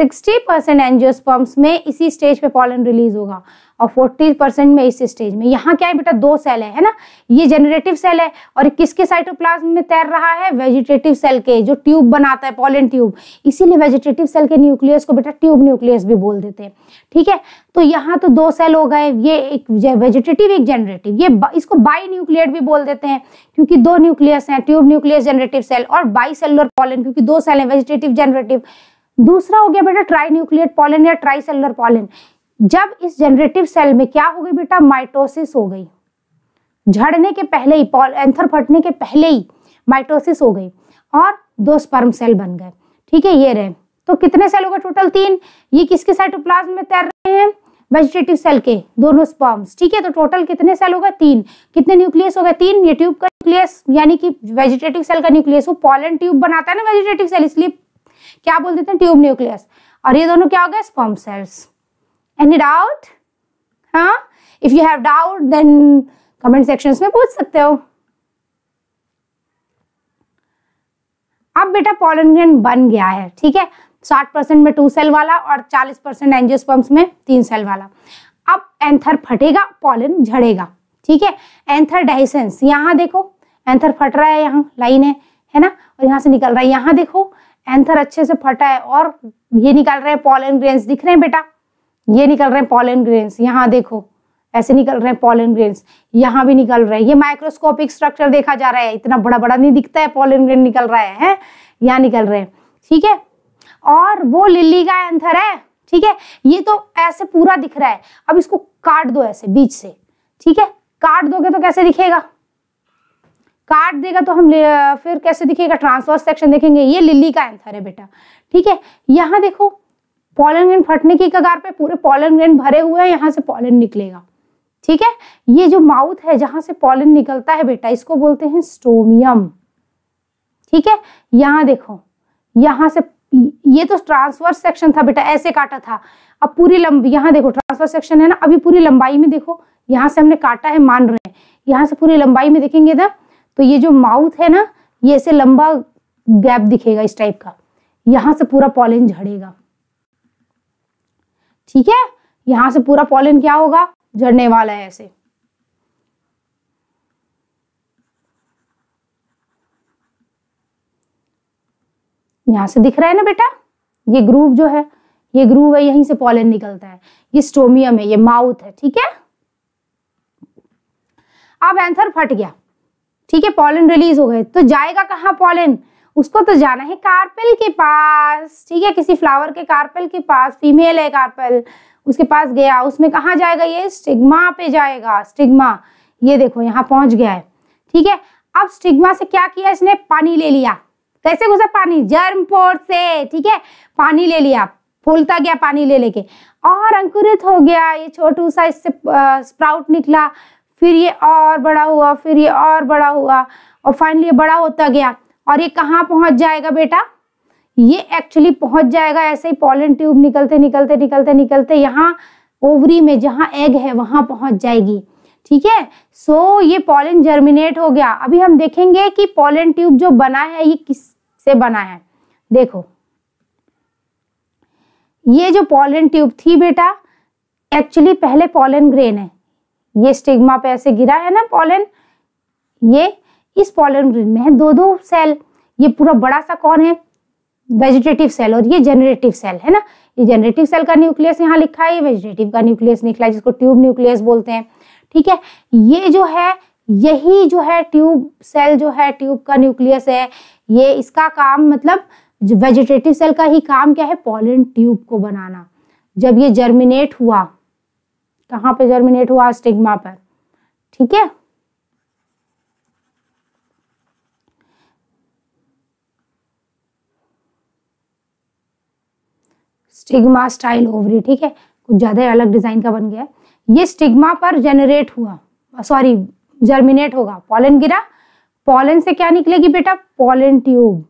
सिक्सटी परसेंट एनजियोस्पर्म्स में इसी स्टेज पे पॉलन रिलीज होगा और फोर्टी परसेंट में इस स्टेज में यहाँ क्या है बेटा दो सेल है है ना ये जेनरेटिव सेल है और किसके साइटोप्लाज्म में तैर रहा है वेजिटेटिव सेल के जो ट्यूब बनाता है पॉलन ट्यूब इसीलिए वेजिटेटिव सेल के न्यूक्लियस को बेटा ट्यूब न्यूक्लियस भी बोल देते हैं ठीक है तो यहाँ तो दो सेल हो गए ये एक वेजिटेटिव एक जेनरेटिव ये इसको बाई न्यूक्लियर भी बोल देते हैं क्योंकि दो न्यूक्लियस हैं ट्यूब न्यूक्लियस जेनरेटिव सेल और बाई सेलर पॉलन क्योंकि दो सेल है वेजिटेटिव जेनरेटिव दूसरा हो गया बेटा ट्राई न्यूक्लियर पॉलन या ट्राई सेलर पॉलन जब इस जनरेटिव सेल में क्या हो गई बेटा माइटोसिस हो गई झड़ने के पहले ही एंथर फटने के पहले ही माइटोसिस हो गई और दो स्पर्म सेल बन गए ठीक है ये रहे तो कितने सेल हो गए टोटल तीन ये किसके साइटोप्लाज्म में तैर रहे हैं वेजिटेटिव सेल के दोनों स्पर्म्स ठीक है तो टोटल कितने सेल हो गए तीन कितने न्यूक्लियस हो गए तीन ये ट्यूब का न्यूक्लियस यानी कि वेजिटेटिव सेल का न्यूक्लियस वो पॉलन ट्यूब बनाता है ना वेजिटेटिव सेल इसलिए क्या बोल देते हैं ट्यूब न्यूक्लियस और ये दोनों क्या हो गए स्पर्म सेल्स एनी डाउट हाँ if you have doubt then comment section में पूछ सकते हो अब बेटा पॉलन ग्रेन बन गया है ठीक है साठ परसेंट में टू सेल वाला और चालीस परसेंट एंजियोस्पर्म्स में तीन सेल वाला अब एंथर फटेगा पॉलन झड़ेगा ठीक है एंथर डाइसेंस यहाँ देखो एंथर फट रहा है यहाँ लाइन है है ना और यहाँ से निकल रहा है यहाँ देखो एंथर अच्छे से फटा है और ये निकाल रहे हैं पॉलन ग्रेन्स दिख रहे हैं बेटा ये निकल रहे हैं पॉलन ग्रेन्स यहाँ देखो ऐसे निकल रहे हैं पॉलन ग्रेन्स यहाँ भी निकल रहे हैं ये माइक्रोस्कोपिक स्ट्रक्चर देखा जा रहा है इतना बड़ा बड़ा नहीं दिखता है पॉलन ग्रेन निकल रहा है, यहाँ निकल रहे हैं ठीक है और वो लिली का एंथर है ठीक है ये तो ऐसे पूरा दिख रहा है अब इसको काट दो ऐसे बीच से ठीक है काट दोगे तो कैसे दिखेगा काट देगा तो हम फिर कैसे दिखेगा ट्रांसवर्स सेक्शन देखेंगे ये लिली का एंथर है बेटा ठीक है यहाँ देखो पॉलन ग्रेन फटने की कगार पे पूरे पॉलन ग्रेन भरे हुए हैं यहाँ से पॉलन निकलेगा ठीक है ये जो माउथ है जहां से पॉलन निकलता है बेटा इसको बोलते हैं स्टोमियम ठीक है यहाँ देखो यहाँ से ये तो ट्रांसवर्स सेक्शन था बेटा ऐसे काटा था अब पूरी लंबी यहाँ देखो ट्रांसवर्स सेक्शन है ना अभी पूरी लंबाई में देखो यहाँ से हमने काटा है मान रहे हैं यहाँ से पूरी लंबाई में देखेंगे ना तो ये जो माउथ है ना ये ऐसे लंबा गैप दिखेगा इस टाइप का यहां से पूरा पॉलन झड़ेगा ठीक है यहां से पूरा पॉलन क्या होगा झड़ने वाला है ऐसे यहां से दिख रहा है ना बेटा ये ग्रूव जो है ये ग्रूव है यहीं से पॉलन निकलता है ये स्टोमियम है ये माउथ है ठीक है अब एंथर फट गया ठीक है पॉलन रिलीज हो गए तो जाएगा कहाँ पॉलन उसको तो जाना है कार्पेल के पास ठीक है किसी फ्लावर के कार्पेल के पास फीमेल है कार्पेल उसके पास गया उसमें कहाँ जाएगा ये स्टिग्मा पे जाएगा स्टिग्मा ये देखो यहाँ पहुंच गया है ठीक है अब स्टिग्मा से क्या किया इसने पानी ले लिया कैसे घुसा पानी जर्म पोर्ट से ठीक है पानी ले लिया फूलता गया पानी ले लेके और अंकुरित हो गया ये छोटू सा इससे स्प्राउट निकला फिर ये और बड़ा हुआ फिर ये और बड़ा हुआ और फाइनली ये बड़ा होता गया और ये कहाँ पहुँच जाएगा बेटा ये एक्चुअली पहुँच जाएगा ऐसे ही पॉलन ट्यूब निकलते निकलते निकलते निकलते यहाँ ओवरी में जहाँ एग है वहाँ पहुँच जाएगी ठीक है सो ये पॉलन जर्मिनेट हो गया अभी हम देखेंगे कि पॉलन ट्यूब जो बना है ये किस से बना है देखो ये जो पॉलन ट्यूब थी बेटा एक्चुअली पहले पॉलन ग्रेन है ये स्टिग्मा पे ऐसे गिरा है ना पॉलन ये इस पॉलन ग्रीन में है दो दो सेल ये पूरा बड़ा सा कौन है वेजिटेटिव सेल और ये जनरेटिव सेल है ना ये जनरेटिव सेल का न्यूक्लियस यहाँ लिखा है ये वेजिटेटिव का न्यूक्लियस निकला है जिसको ट्यूब न्यूक्लियस बोलते हैं ठीक है ये जो है यही जो है ट्यूब सेल जो है ट्यूब का न्यूक्लियस है ये इसका काम मतलब वेजिटेटिव सेल का ही काम क्या है पॉलन ट्यूब को बनाना जब ये जर्मिनेट हुआ कहाँ पे जर्मिनेट हुआ स्टिग्मा पर ठीक है स्टिग्मा स्टाइल ओवरी ठीक है कुछ ज़्यादा अलग डिज़ाइन का बन गया है ये स्टिग्मा पर जनरेट हुआ सॉरी जर्मिनेट होगा पॉलन गिरा पॉलन से क्या निकलेगी बेटा पॉलन ट्यूब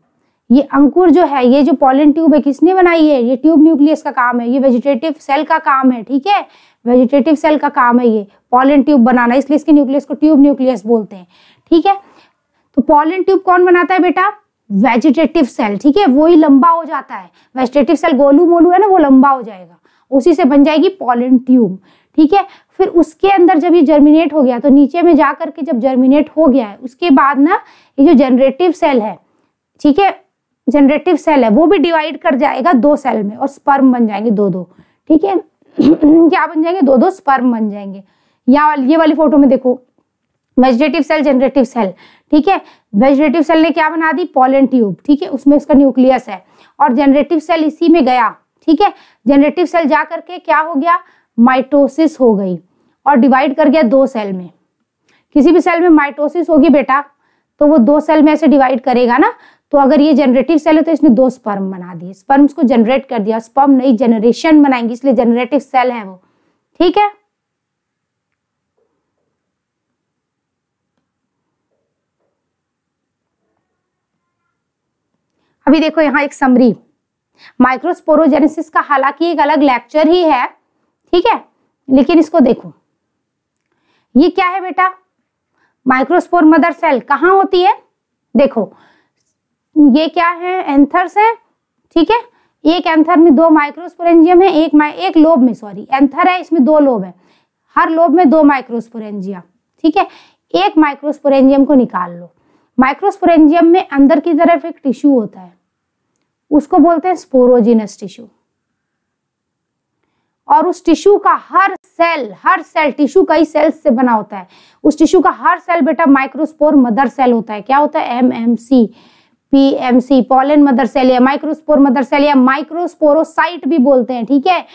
ये अंकुर जो है ये जो पॉलन ट्यूब है किसने बनाई है ये ट्यूब न्यूक्लियस का काम है ये वेजिटेटिव सेल का काम है ठीक है वेजिटेटिव सेल का काम है ये पॉलन ट्यूब बनाना इसलिए इसके न्यूक्लियस को ट्यूब न्यूक्लियस बोलते हैं ठीक है तो पॉलन ट्यूब कौन बनाता है बेटा वेजिटेटिव सेल ठीक है वो ही लंबा हो जाता है वेजिटेटिव सेल गोलू मोलू है ना वो लंबा हो जाएगा उसी से बन जाएगी पॉलन ट्यूब ठीक है फिर उसके अंदर जब ये जर्मिनेट हो गया तो नीचे में जा करके जब जर्मिनेट हो गया है उसके बाद ना ये जो जनरेटिव सेल है ठीक है जनरेटिव सेल है वो भी डिवाइड कर जाएगा दो सेल में और स्पर्म बन जाएंगे दो दो ठीक है क्या बन जाएंगे दो दो स्पर्म बन जाएंगे या ये वाली फोटो में देखो वेजिटेटिव सेल जनरेटिव सेल ठीक है वेजिटेटिव सेल ने क्या बना दी पॉलन ट्यूब ठीक है उसमें उसका न्यूक्लियस है और जनरेटिव सेल इसी में गया ठीक है जनरेटिव सेल जा करके क्या हो गया माइटोसिस हो गई और डिवाइड कर गया दो सेल में किसी भी सेल में माइटोसिस होगी बेटा तो वो दो सेल में ऐसे डिवाइड करेगा ना तो अगर ये जनरेटिव सेल है तो इसने दो स्पर्म बना दिए स्पर्म्स को जनरेट कर दिया स्पर्म नई जनरेशन बनाएंगे इसलिए जनरेटिव सेल है वो ठीक है अभी देखो यहाँ एक समरी माइक्रोस्पोरोजेनेसिस का हालांकि एक अलग लेक्चर ही है ठीक है लेकिन इसको देखो ये क्या है बेटा माइक्रोस्पोर मदर सेल कहाँ होती है देखो ये क्या है एंथर्स है ठीक है एक एंथर में दो माइक्रोस्पोरेंजियम है एक एक लोब में सॉरी एंथर है इसमें दो लोब है हर लोब में दो माइक्रोस्पोरेंजिया ठीक है एक माइक्रोस्पोरेंजियम को निकाल लो माइक्रोस्पोरेंजियम में अंदर की तरफ एक टिश्यू होता है उसको बोलते हैं स्पोरोजिनस टिश्यू और उस टिश्यू का हर सेल हर सेल टिश्यू कई सेल्स से बना होता है उस टिश्यू का हर सेल बेटा माइक्रोस्पोर मदर सेल होता है क्या होता है M M C PMC pollen mother cell या माइक्रोस्पोर मदर सेल या माइक्रोस्पोरोसाइट भी बोलते हैं ठीक है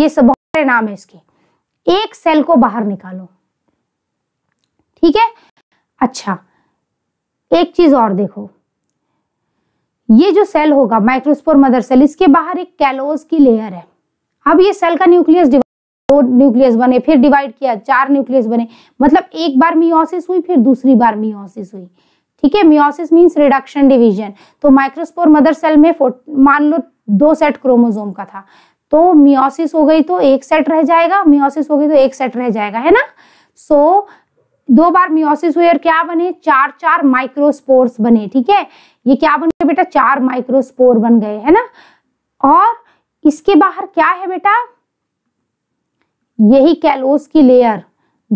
ये सब बहुत सारे नाम है इसके एक सेल को बाहर निकालो ठीक है अच्छा एक चीज और देखो ये जो सेल होगा माइक्रोस्पोर मदर सेल इसके बाहर एक कैलोज की लेयर है अब ये सेल का न्यूक्लियस दो न्यूक्लियस बने फिर डिवाइड किया चार न्यूक्लियस बने मतलब एक बार मियोसिस हुई फिर दूसरी बार मियोसिस हुई ठीक है मियोसिस मीन्स रिडक्शन डिवीजन तो माइक्रोस्पोर मदर सेल में मान लो दो सेट क्रोमोजोम का था तो मियोसिस हो गई तो एक सेट रह जाएगा मियोसिस हो गई तो एक सेट रह जाएगा है ना सो so, दो बार मियोसिस हुई और क्या बने चार चार माइक्रोस्पोर्स बने ठीक है ये क्या बन गए बेटा चार माइक्रोस्पोर बन गए है ना और इसके बाहर क्या है बेटा यही कैलोस की लेयर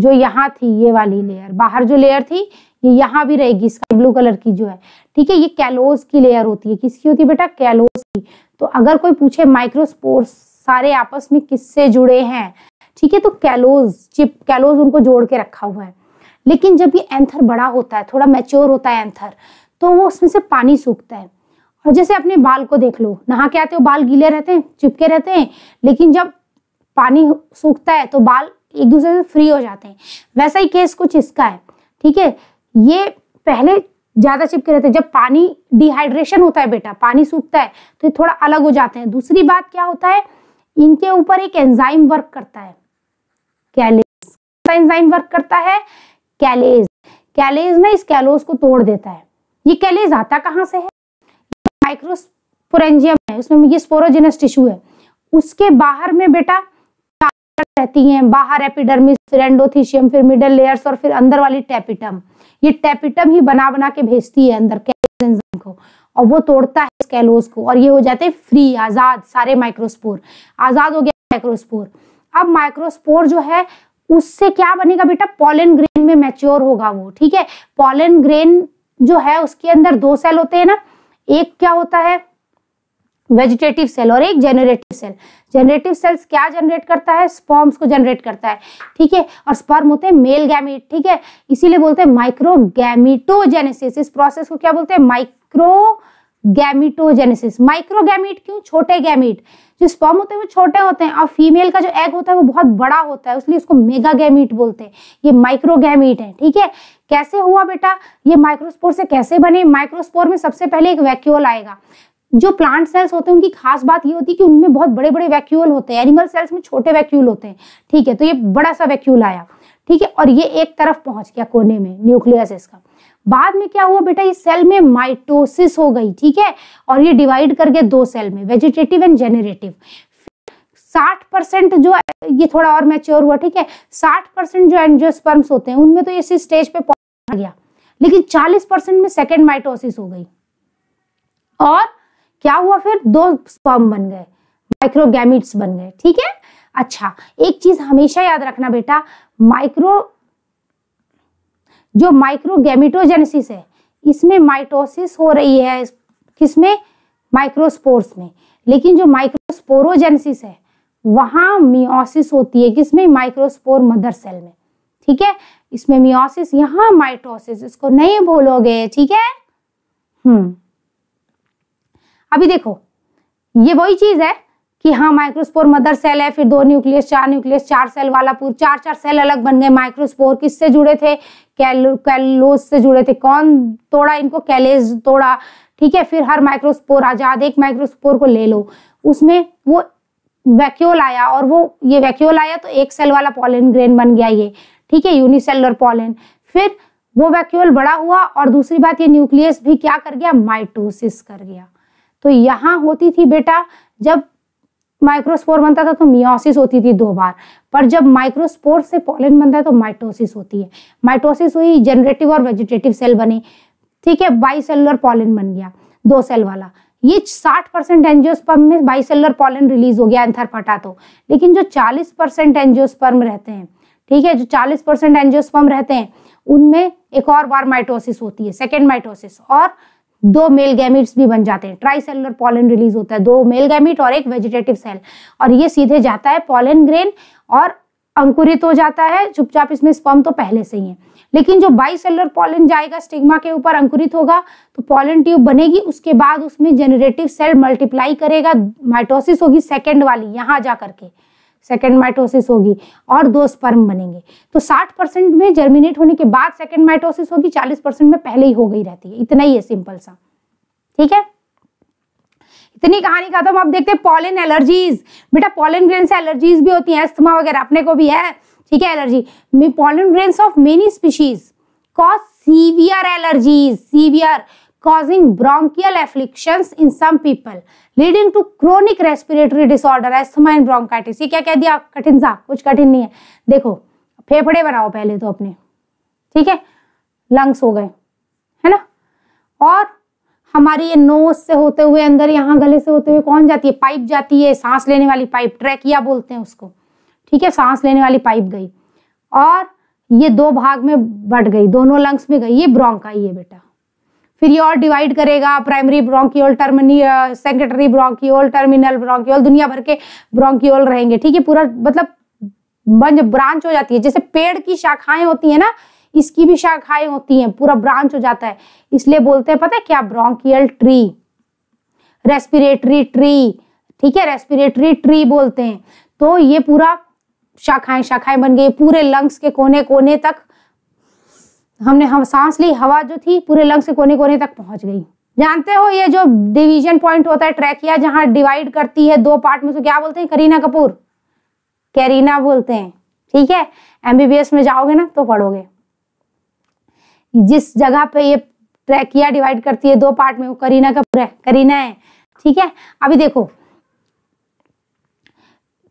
जो यहाँ थी ये वाली लेयर बाहर जो लेयर थी ये यहाँ भी रहेगी स्काई ब्लू कलर की जो है ठीक है ये कैलोज की लेयर होती है किसकी होती है बेटा कैलोज की तो अगर कोई पूछे माइक्रोस्पोर्स सारे आपस में किससे जुड़े हैं ठीक है तो कैलोज चिप कैलोज उनको जोड़ के रखा हुआ है लेकिन जब ये एंथर बड़ा होता है थोड़ा मेच्योर होता है एंथर तो वो उसमें से पानी सूखता है और जैसे अपने बाल को देख लो नहा के आते हो बाल गीले रहते हैं चिपके रहते हैं लेकिन जब पानी सूखता है तो बाल एक दूसरे से फ्री हो जाते हैं वैसा ही केस कुछ इसका है ठीक है ये पहले ज़्यादा चिपके रहते हैं जब पानी डिहाइड्रेशन होता है बेटा पानी सूखता है तो ये थोड़ा अलग हो जाते हैं दूसरी बात क्या होता है इनके ऊपर एक एंजाइम वर्क करता है कैलेज एंजाइम वर्क करता है कैलेज कैलेज ना इस कैलोज को तोड़ देता है ये कैलेज आता कहाँ से है माइक्रोस्पोरेंजियम है उसमें ये स्पोरोजेनस टिश्यू है उसके बाहर में बेटा रहती हैं बाहर एपिडर्मिस फिर एंडोथीशियम फिर मिडल लेयर्स और फिर अंदर वाली टेपिटम ये टेपिटम ही बना बना के भेजती है अंदर एंजाइम को और वो तोड़ता है स्केलोज को और ये हो जाते हैं फ्री आजाद सारे माइक्रोस्पोर आजाद हो गया माइक्रोस्पोर अब माइक्रोस्पोर जो है उससे क्या बनेगा बेटा पॉलन ग्रेन में मैच्योर होगा वो ठीक है पॉलन ग्रेन जो है उसके अंदर दो सेल होते हैं ना एक क्या होता है वेजिटेटिव सेल और एक जेनरेटिव सेल जेनरेटिव सेल्स क्या जनरेट करता है स्पॉर्म्स को जनरेट करता है ठीक है और स्पर्म होते हैं मेल गैमिट ठीक है इसीलिए बोलते हैं माइक्रो गैमिटोजेनेसिस इस प्रोसेस को क्या बोलते हैं माइक्रो गैमिटोजेनेसिस माइक्रो क्यों छोटे गैमिट जो स्पर्म होते हैं वो छोटे होते हैं और फीमेल का जो एग होता है वो बहुत बड़ा होता है इसलिए उसको मेगा गैमीट बोलते हैं ये माइक्रो है ठीक है कैसे हुआ बेटा ये माइक्रोस्पोर से कैसे बने माइक्रोस्पोर में सबसे पहले एक वैक्यूल आएगा जो प्लांट सेल्स होते हैं उनकी खास बात ये होती है कि उनमें बहुत बड़े बड़े वैक्यूल होते हैं एनिमल सेल्स में छोटे वैक्यूल होते हैं ठीक है तो ये बड़ा सा वैक्यूल आया ठीक है और ये एक तरफ पहुंच गया कोने में न्यूक्लियस इसका बाद में क्या हुआ बेटा इस सेल में माइटोसिस हो गई ठीक है और ये डिवाइड कर गया दो सेल में वेजिटेटिव एंड जेनरेटिव साठ परसेंट जो ये थोड़ा और मैच्योर हुआ ठीक है साठ परसेंट जो एंजियोस्पर्म्स होते हैं उनमें तो इसी स्टेज पे पहुंच गया लेकिन चालीस परसेंट में सेकेंड माइटोसिस हो गई और क्या हुआ फिर दो स्पर्म बन गए माइक्रोगैमिट्स बन गए ठीक है अच्छा एक चीज हमेशा याद रखना बेटा माइक्रो जो माइक्रोगेमिटोजेनेसिस है इसमें माइटोसिस हो रही है किसमें माइक्रोस्पोर्स में लेकिन जो माइक्रोस्पोरोजेनेसिस है वहां मियोसिस होती है किसमें माइक्रोस्पोर मदर सेल में ठीक है इसमें मियोसिस यहाँ माइटोसिस इसको नहीं भूलोगे ठीक है हम्म अभी देखो ये वही चीज है कि हाँ माइक्रोस्पोर मदर सेल है फिर दो न्यूक्लियस चार न्यूक्लियस चार सेल वाला पूर चार चार सेल अलग बन गए माइक्रोस्पोर किससे जुड़े थे कैलो कैलोस से जुड़े थे कौन तोड़ा इनको कैलेज तोड़ा ठीक है फिर हर माइक्रोस्पोर आजाद एक माइक्रोस्पोर को ले लो उसमें वो वैक्यूल आया और वो ये वैक्यूल आया तो एक सेल वाला पॉलिन ग्रेन बन गया ये ठीक है यूनिसेलर पॉलिन फिर वो वैक्यूल बड़ा हुआ और दूसरी बात ये न्यूक्लियस भी क्या कर गया माइटोसिस कर गया तो यहाँ होती थी बेटा जब माइक्रोस्पोर बनता था तो मियोसिस होती थी दो बार पर जब माइक्रोस्पोर से पोलिन बनता है तो माइटोसिस होती है माइटोसिस हुई जनरेटिव और वेजिटेटिव सेल बने ठीक है बाई सेलर पॉलन बन गया दो सेल वाला ये 60 परसेंट एनजियोस्पर्म में बाई सेलर पॉलन रिलीज हो गया एंथर फटा तो लेकिन जो 40 परसेंट एनजियोस्पर्म रहते हैं ठीक है जो 40 परसेंट एनजियोस्पर्म रहते हैं उनमें एक और बार माइटोसिस होती है सेकेंड माइटोसिस और दो मेल गैमिट्स भी बन जाते हैं ट्राई सेलर पॉलन रिलीज होता है दो मेल गैमिट और एक वेजिटेटिव सेल और ये सीधे जाता है पॉलन ग्रेन और अंकुरित हो जाता है चुपचाप इसमें स्पर्म तो पहले से ही है लेकिन जो बाई सेलर पॉलन जाएगा स्टिग्मा के ऊपर अंकुरित होगा तो पॉलन ट्यूब बनेगी उसके बाद उसमें जेनरेटिव सेल मल्टीप्लाई करेगा माइटोसिस होगी सेकेंड वाली यहाँ जा करके सेकेंड माइटोसिस होगी और दो स्पर्म बनेंगे तो 60 परसेंट में जर्मिनेट होने के बाद सेकेंड माइटोसिस होगी 40 परसेंट में पहले ही हो गई रहती है इतना ही है सिंपल सा ठीक है इतनी कहानी खत्म तो अब देखते हैं पॉलिन एलर्जीज बेटा पॉलिन ग्रेन से एलर्जीज भी होती है अस्थमा वगैरह अपने को भी है ठीक है allergy pollen grain of many species cause severe allergies severe causing bronchial afflictions in some people, leading to chronic respiratory disorder, asthma and bronchitis. ये क्या कह दिया कठिन सा कुछ कठिन नहीं है देखो फेफड़े बनाओ पहले तो अपने ठीक है लंग्स हो गए है ना और हमारी ये नोज से होते हुए अंदर यहाँ गले से होते हुए कौन जाती है पाइप जाती है सांस लेने वाली पाइप ट्रैकिया बोलते हैं उसको ठीक है सांस लेने वाली पाइप गई और ये दो भाग में बढ़ गई दोनों लंग्स में गई ये ब्रोंकाई है बेटा फिर ये और डिवाइड करेगा प्राइमरी ब्रोंकियोल टर्मनी सेकेंडरी ब्रोंकियोल टर्मिनल ब्रोंकियोल दुनिया भर के ब्रोंकियोल रहेंगे ठीक है पूरा मतलब बंज ब्रांच हो जाती है जैसे पेड़ की शाखाएं होती है ना इसकी भी शाखाएं होती हैं पूरा ब्रांच हो जाता है इसलिए बोलते हैं पता है क्या ब्रोंकियल ट्री रेस्पिरेटरी ट्री ठीक है रेस्पिरेटरी ट्री बोलते हैं तो ये पूरा शाखाएं शाखाएं बन गई पूरे लंग्स के कोने कोने तक हमने हम सांस ली हवा जो थी पूरे लंग से कोने कोने तक पहुंच गई जानते हो ये जो डिवीजन पॉइंट होता है ट्रैकिया जहां डिवाइड करती है दो पार्ट में उसको क्या बोलते हैं करीना कपूर कैरीना बोलते हैं ठीक है एमबीबीएस में जाओगे ना तो पढ़ोगे जिस जगह पे ये ट्रैकिया डिवाइड करती है दो पार्ट में वो करीना कपूर है करीना है ठीक है अभी देखो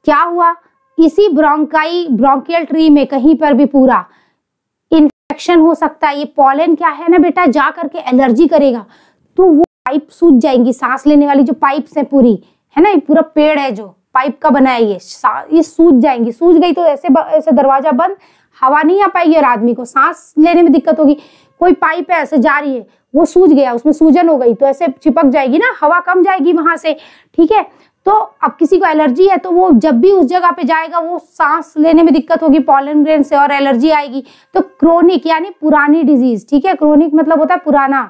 क्या हुआ इसी ब्रोंकाई ब्रोंकियल ट्री में कहीं पर भी पूरा इन्फेक्शन हो सकता है ये पॉलन क्या है ना बेटा जा करके एलर्जी करेगा तो वो पाइप सूज जाएंगी सांस लेने वाली जो पाइप्स है पूरी है ना ये पूरा पेड़ है जो पाइप का बनाया ये ये सूज जाएंगी सूज गई तो ऐसे ऐसे दरवाजा बंद हवा नहीं आ पाएगी और आदमी को सांस लेने में दिक्कत होगी कोई पाइप है ऐसे जा रही है वो सूज गया उसमें सूजन हो गई तो ऐसे चिपक जाएगी ना हवा कम जाएगी वहां से ठीक है तो अब किसी को एलर्जी है तो वो जब भी उस जगह पे जाएगा वो सांस लेने में दिक्कत होगी पॉलन ग्रेन से और एलर्जी आएगी तो क्रोनिक यानी पुरानी डिजीज ठीक है क्रोनिक मतलब होता है पुराना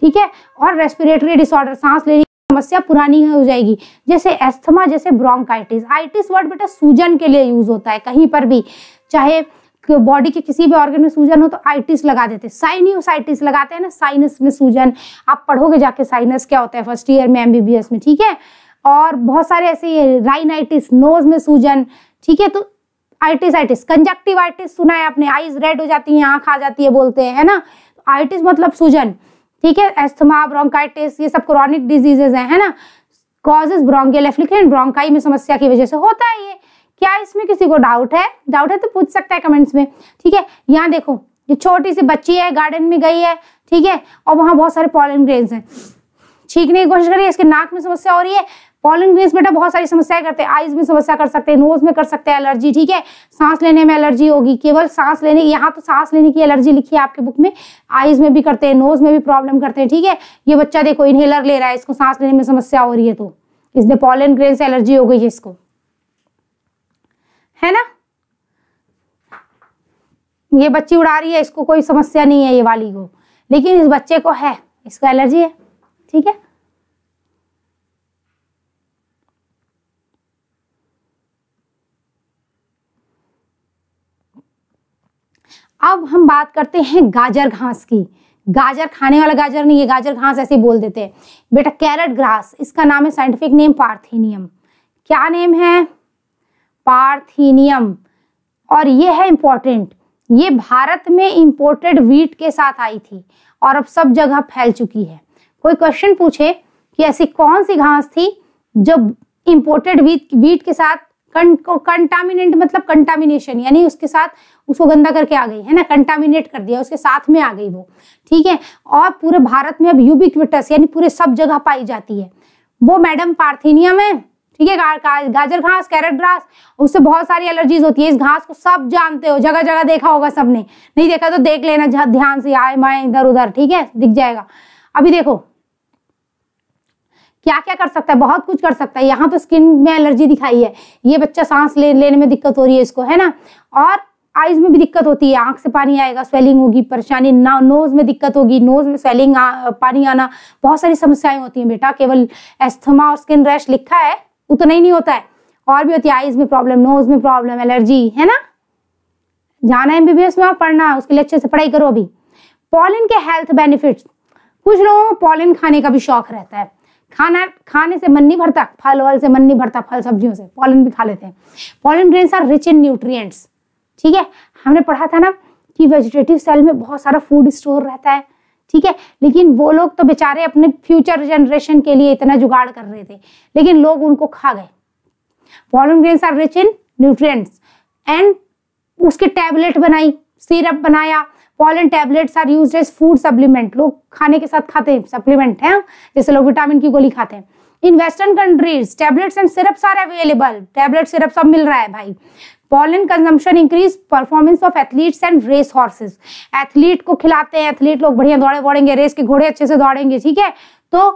ठीक है और रेस्पिरेटरी डिसऑर्डर सांस लेने की समस्या पुरानी हो जाएगी जैसे एस्थमा जैसे ब्रोंकाइटिस आइटिस वर्ड बेटा सूजन के लिए यूज होता है कहीं पर भी चाहे बॉडी के किसी भी ऑर्गन में सूजन हो तो आइटिस लगा देते हैं साइनियोसाइटिस लगाते हैं ना साइनस में सूजन आप पढ़ोगे जाके साइनस क्या होता है फर्स्ट ईयर में एमबीबीएस में ठीक है और बहुत सारे ऐसे राइनाइटिस नोज में सूजन ठीक है तो आइटिस आइटिस कंजक्टिव आइटिस सुना है आपने आईज रेड हो जाती है आँख आ जाती है बोलते हैं है ना आइटिस मतलब सूजन ठीक है एस्थमा ब्रोंकाइटिस ये सब क्रॉनिक डिजीजेज है ना कॉजेज ब्रोंकियल एफ्लिक्शन ब्रोंकाई में समस्या की वजह से होता है ये क्या इसमें किसी को डाउट है डाउट है तो पूछ सकता है कमेंट्स में ठीक है यहाँ देखो ये छोटी सी बच्ची है गार्डन में गई है ठीक है और वहाँ बहुत सारे पॉलन ग्रेन्स हैं छींकने की कोशिश करिए इसके नाक में समस्या हो रही है पॉलिंग ग्रीन्स बेटा बहुत सारी समस्याएं करते हैं आइज में समस्या कर सकते हैं नोज में कर सकते हैं एलर्जी ठीक है सांस लेने में एलर्जी होगी केवल सांस लेने यहाँ तो सांस लेने की एलर्जी लिखी है आपके बुक में आईज में भी करते हैं नोज में भी प्रॉब्लम करते हैं ठीक है ये बच्चा देखो इनहेलर ले रहा है इसको सांस लेने में समस्या हो रही है तो इसने पॉलन ग्रेन से एलर्जी हो गई है इसको है ना ये बच्ची उड़ा रही है इसको कोई समस्या नहीं है ये वाली को लेकिन इस बच्चे को है इसको एलर्जी है ठीक है अब हम बात करते हैं गाजर घास की गाजर खाने वाला गाजर नहीं है गाजर घास ऐसे बोल देते हैं बेटा कैरेट ग्रास इसका नाम है साइंटिफिक नेम पार्थीनियम क्या नेम है पार्थीनियम और ये है इम्पोर्टेंट ये भारत में इम्पोर्टेड वीट के साथ आई थी और अब सब जगह फैल चुकी है कोई क्वेश्चन पूछे कि ऐसी कौन सी घास थी जो इम्पोर्टेड वीट वीट के साथ कंटामिनेंट मतलब कंटामिनेशन यानी उसके साथ उसको गंदा करके आ गई है ना कंटामिनेट कर दिया उसके साथ में आ गई वो ठीक है और पूरे भारत में अब यूबिक्विटस यानी पूरे सब जगह पाई जाती है वो मैडम पार्थिनिया है ठीक है गाजर घास कैरेट ग्रास उससे बहुत सारी एलर्जीज होती है इस घास को सब जानते हो जगह जगह देखा होगा सबने नहीं देखा तो देख लेना ध्यान से आए माए इधर उधर ठीक है दिख जाएगा अभी देखो क्या क्या कर सकता है बहुत कुछ कर सकता है यहाँ तो स्किन में एलर्जी दिखाई है ये बच्चा सांस ले लेने में दिक्कत हो रही है इसको है ना और आइज में भी दिक्कत होती है आंख से पानी आएगा स्वेलिंग होगी परेशानी ना नोज में दिक्कत होगी नोज में स्वेलिंग आ, पानी आना बहुत सारी समस्याएं होती हैं बेटा केवल एस्थमा और स्किन रैश लिखा है उतना ही नहीं होता है और भी होती है आइज में प्रॉब्लम नोज में प्रॉब्लम एलर्जी है ना जाना एम बी में पढ़ना उसके लिए अच्छे से पढ़ाई करो अभी पॉलिन के हेल्थ बेनिफिट्स कुछ लोगों को पॉलिन खाने का भी शौक रहता है खाना खाने से मन नहीं भरता फल वल से मन नहीं भरता फल सब्जियों से पॉलन भी खा लेते हैं pollen grains are rich in nutrients ठीक है हमने पढ़ा था ना कि वेजिटेटिव सेल में बहुत सारा फूड स्टोर रहता है ठीक है लेकिन वो लोग तो बेचारे अपने फ्यूचर जनरेशन के लिए इतना जुगाड़ कर रहे थे लेकिन लोग उनको खा गए pollen grains are rich in nutrients and उसके टैबलेट बनाई सिरप बनाया pollen tablets are use as food supplement लोग खाने के साथ खाते हैं सप्लीमेंट है जैसे लोग विटामिन की गोली खाते हैं in western countries tablets and syrups are available tablet syrup सब मिल रहा है भाई pollen consumption increase performance of athletes and race horses athlete को खिलाते हैं एथलीट लोग बढ़िया दौड़े दौड़ेंगे रेस के घोड़े अच्छे से दौड़ेंगे ठीक है तो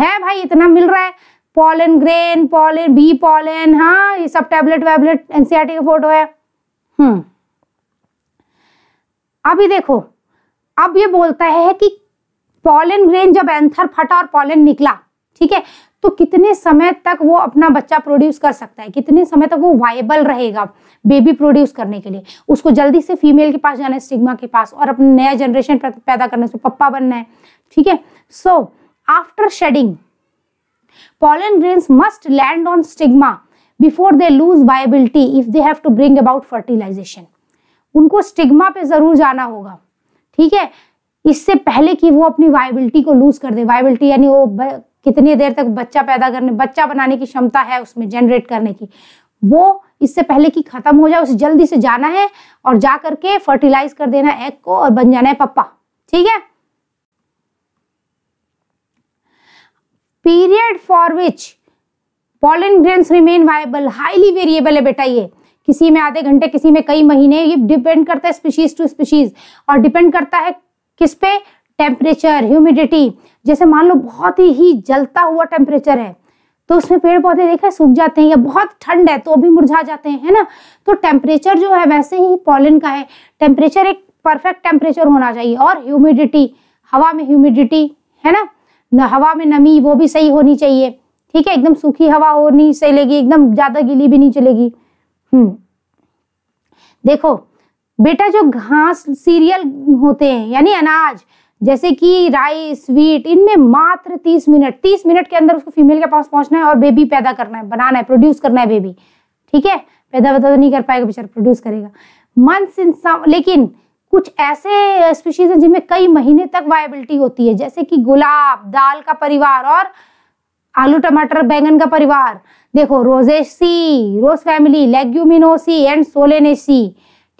है भाई इतना मिल रहा है pollen grain pollen bee pollen हाँ ये सब टैबलेट वैबलेट एनसीआरटी का फोटो है हम्म अभी देखो अब ये बोलता है कि पॉलन ग्रेन जब एंथर फटा और पॉलन निकला ठीक है तो कितने समय तक वो अपना बच्चा प्रोड्यूस कर सकता है कितने समय तक वो वायबल रहेगा बेबी प्रोड्यूस करने के लिए उसको जल्दी से फीमेल के पास जाना है स्टिग्मा के पास और अपने नया जनरेशन पैदा करना है पप्पा बनना है ठीक है so after shedding pollen grain must land on stigma before they lose viability if they have to bring about fertilization उनको स्टिग्मा पे जरूर जाना होगा ठीक है इससे पहले कि वो अपनी वायबिलिटी को लूज कर दे वायबिलिटी यानी वो कितनी देर तक बच्चा पैदा करने बच्चा बनाने की क्षमता है उसमें जनरेट करने की वो इससे पहले कि खत्म हो जाए उसे जल्दी से जाना है और जा करके फर्टिलाइज कर देना एग को और बन जाना है पप्पा ठीक है period for which pollen grains remain viable highly variable है बेटा ये किसी में आधे घंटे किसी में कई महीने ये डिपेंड करता है स्पीशीज टू स्पीशीज और डिपेंड करता है किस पे टेम्परेचर ह्यूमिडिटी जैसे मान लो बहुत ही जलता हुआ टेम्परेचर है तो उसमें पेड़ पौधे देखा सूख जाते हैं या बहुत ठंड है तो भी मुरझा जाते हैं है ना तो टेम्परेचर जो है वैसे ही पॉलन का है टेम्परेचर एक परफेक्ट टेम्परेचर होना चाहिए और ह्यूमिडिटी हवा में ह्यूमिडिटी है ना न हवा में नमी वो भी सही होनी चाहिए ठीक है एकदम सूखी हवा होनी सही लेगी एकदम ज़्यादा गीली भी नहीं चलेगी हम्म देखो बेटा जो घास सीरियल होते हैं यानी अनाज जैसे कि राइस स्वीट इनमें मात्र तीस मिनट तीस मिनट के अंदर उसको फीमेल के पास पहुंचना है और बेबी पैदा करना है बनाना है प्रोड्यूस करना है बेबी ठीक है पैदा वैदा तो नहीं कर पाएगा बेचारा प्रोड्यूस करेगा मंथ्स इन लेकिन कुछ ऐसे स्पीशीज हैं जिनमें कई महीने तक वायबिलिटी होती है जैसे कि गुलाब दाल का परिवार और आलू टमाटर बैंगन का परिवार देखो Rosaceae rose family Leguminosae and Solanaceae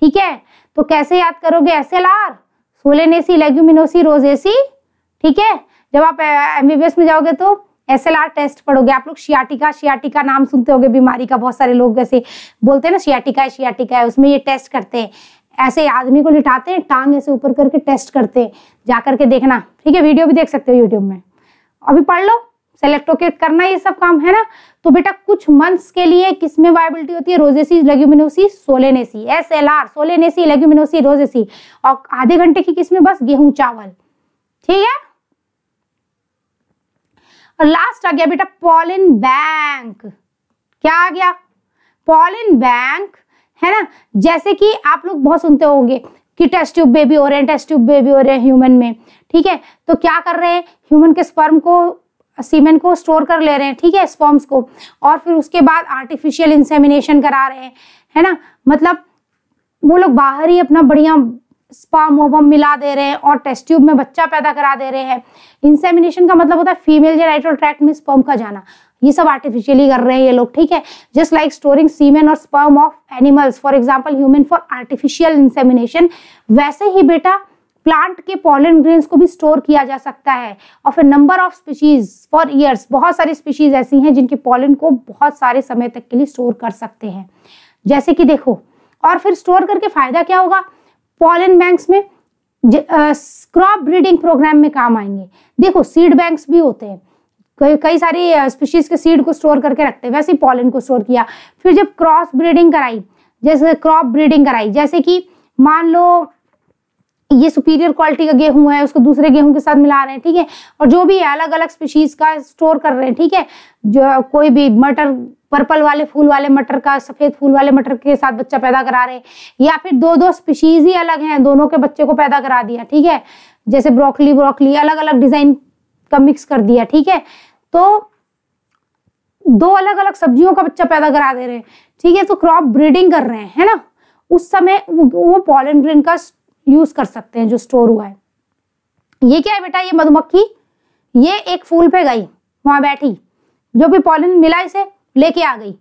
ठीक है तो कैसे याद करोगे S L R Solanaceae Leguminosae Rosaceae ठीक है जब आप एमबीबीएस में जाओगे तो एस एल आर टेस्ट पढ़ोगे आप लोग शियाटिका शियाटिका नाम सुनते होगे बीमारी का बहुत सारे लोग जैसे बोलते हैं ना शियाटिका है शियाटिका है उसमें ये टेस्ट करते हैं ऐसे आदमी को लिटाते हैं टांग ऐसे ऊपर करके टेस्ट करते हैं जा करके देखना ठीक है वीडियो भी देख सकते हो यूट्यूब में अभी पढ़ लो सेलेक्टोकेट करना ये सब काम है ना तो बेटा कुछ मंथ्स के लिए किसमें वायबिलिटी होती है Rosaceae Leguminosae Solanaceae S L R Solanaceae Leguminosae Rosaceae और आधे घंटे की किस्में बस गेहूं चावल ठीक है और लास्ट आ गया बेटा पॉलिन बैंक क्या आ गया पॉलिन बैंक है ना जैसे कि आप लोग बहुत सुनते होंगे कि टेस्ट ट्यूब बेबी हो रहे हैं टेस्ट ट्यूब बेबी हो रहे हैं ह्यूमन में ठीक है तो क्या कर रहे हैं ह्यूमन के स्पर्म को सीमेंट को स्टोर कर ले रहे हैं ठीक है स्पॉम्स को और फिर उसके बाद आर्टिफिशियल इंसेमिनेशन करा रहे हैं है ना मतलब वो लोग बाहर ही अपना बढ़िया स्पॉम ओवम मिला दे रहे हैं और टेस्ट ट्यूब में बच्चा पैदा करा दे रहे हैं इंसेमिनेशन का मतलब होता है फीमेल जेनाइटल ट्रैक्ट में स्पर्म का जाना ये सब आर्टिफिशियली कर रहे हैं ये लोग ठीक है जस्ट लाइक स्टोरिंग सीमेन और sperm of animals for example human for artificial insemination वैसे ही बेटा प्लांट के पॉलन ग्रेन्स को भी स्टोर किया जा सकता है और फिर number of species for years बहुत सारी स्पीशीज ऐसी हैं जिनके पॉलन को बहुत सारे समय तक के लिए स्टोर कर सकते हैं जैसे कि देखो और फिर स्टोर करके फायदा क्या होगा पॉलन बैंक्स में क्रॉप ब्रीडिंग प्रोग्राम में काम आएंगे देखो सीड बैंक्स भी होते हैं कई कई सारी स्पीशीज के सीड को स्टोर करके रखते हैं वैसे ही पॉलन को स्टोर किया फिर जब क्रॉस ब्रीडिंग कराई जैसे क्रॉप ब्रीडिंग कराई जैसे कि मान लो ये सुपीरियर क्वालिटी का गेहूं है उसको दूसरे गेहूं के साथ मिला रहे हैं ठीक है और जो भी अलग अलग स्पीशीज का स्टोर कर रहे हैं ठीक है जो कोई भी मटर पर्पल वाले फूल वाले मटर का सफेद फूल वाले मटर के साथ बच्चा पैदा करा रहे हैं या फिर दो दो स्पीशीज ही अलग हैं दोनों के बच्चे को पैदा करा दिया ठीक है जैसे ब्रोकली ब्रोकली अलग अलग डिजाइन का मिक्स कर दिया ठीक है तो दो अलग अलग सब्जियों का बच्चा पैदा करा दे रहे हैं ठीक है तो क्रॉप ब्रीडिंग कर रहे हैं है ना उस समय वो पॉलन ग्रेन का यूज कर सकते हैं जो स्टोर हुआ है ये क्या है बेटा ये मधुमक्खी ये एक फूल पे गई वहां बैठी जो भी पॉलिन मिला इसे लेके आ गई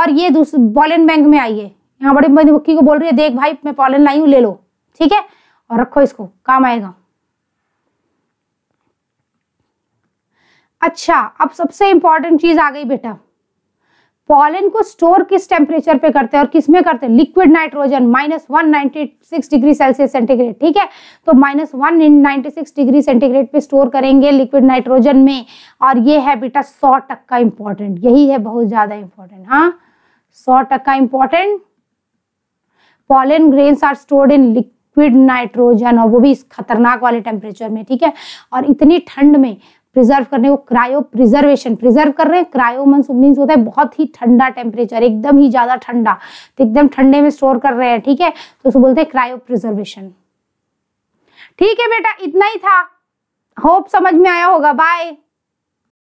और ये दूसरे पॉलिन बैंक में आई है यहाँ बड़ी मधुमक्खी को बोल रही है देख भाई मैं पॉलिन लाई हूँ ले लो ठीक है और रखो इसको काम आएगा अच्छा अब सबसे इंपॉर्टेंट चीज आ गई बेटा पॉलन को स्टोर किस टेम्परेचर पे करते हैं और किस में करते हैं liquid nitrogen minus one degree Celsius centigrade ठीक है तो माइनस वन डिग्री सेंटीग्रेड पे स्टोर करेंगे लिक्विड नाइट्रोजन में और ये है बेटा सौ टक्का इंपॉर्टेंट यही है बहुत ज्यादा इंपॉर्टेंट हाँ सौ टक्का important pollen grains are stored in liquid nitrogen और वो भी इस खतरनाक वाले टेम्परेचर में ठीक है और इतनी ठंड में प्रिजर्व करने को क्रायो प्रिजर्वेशन प्रिजर्व कर रहे हैं क्रायो मीन्स होता है बहुत ही ठंडा टेम्परेचर एकदम ही ज्यादा ठंडा तो एकदम ठंडे में स्टोर कर रहे हैं ठीक है तो उसको बोलते हैं क्रायो प्रिजर्वेशन ठीक है बेटा इतना ही था होप समझ में आया होगा बाय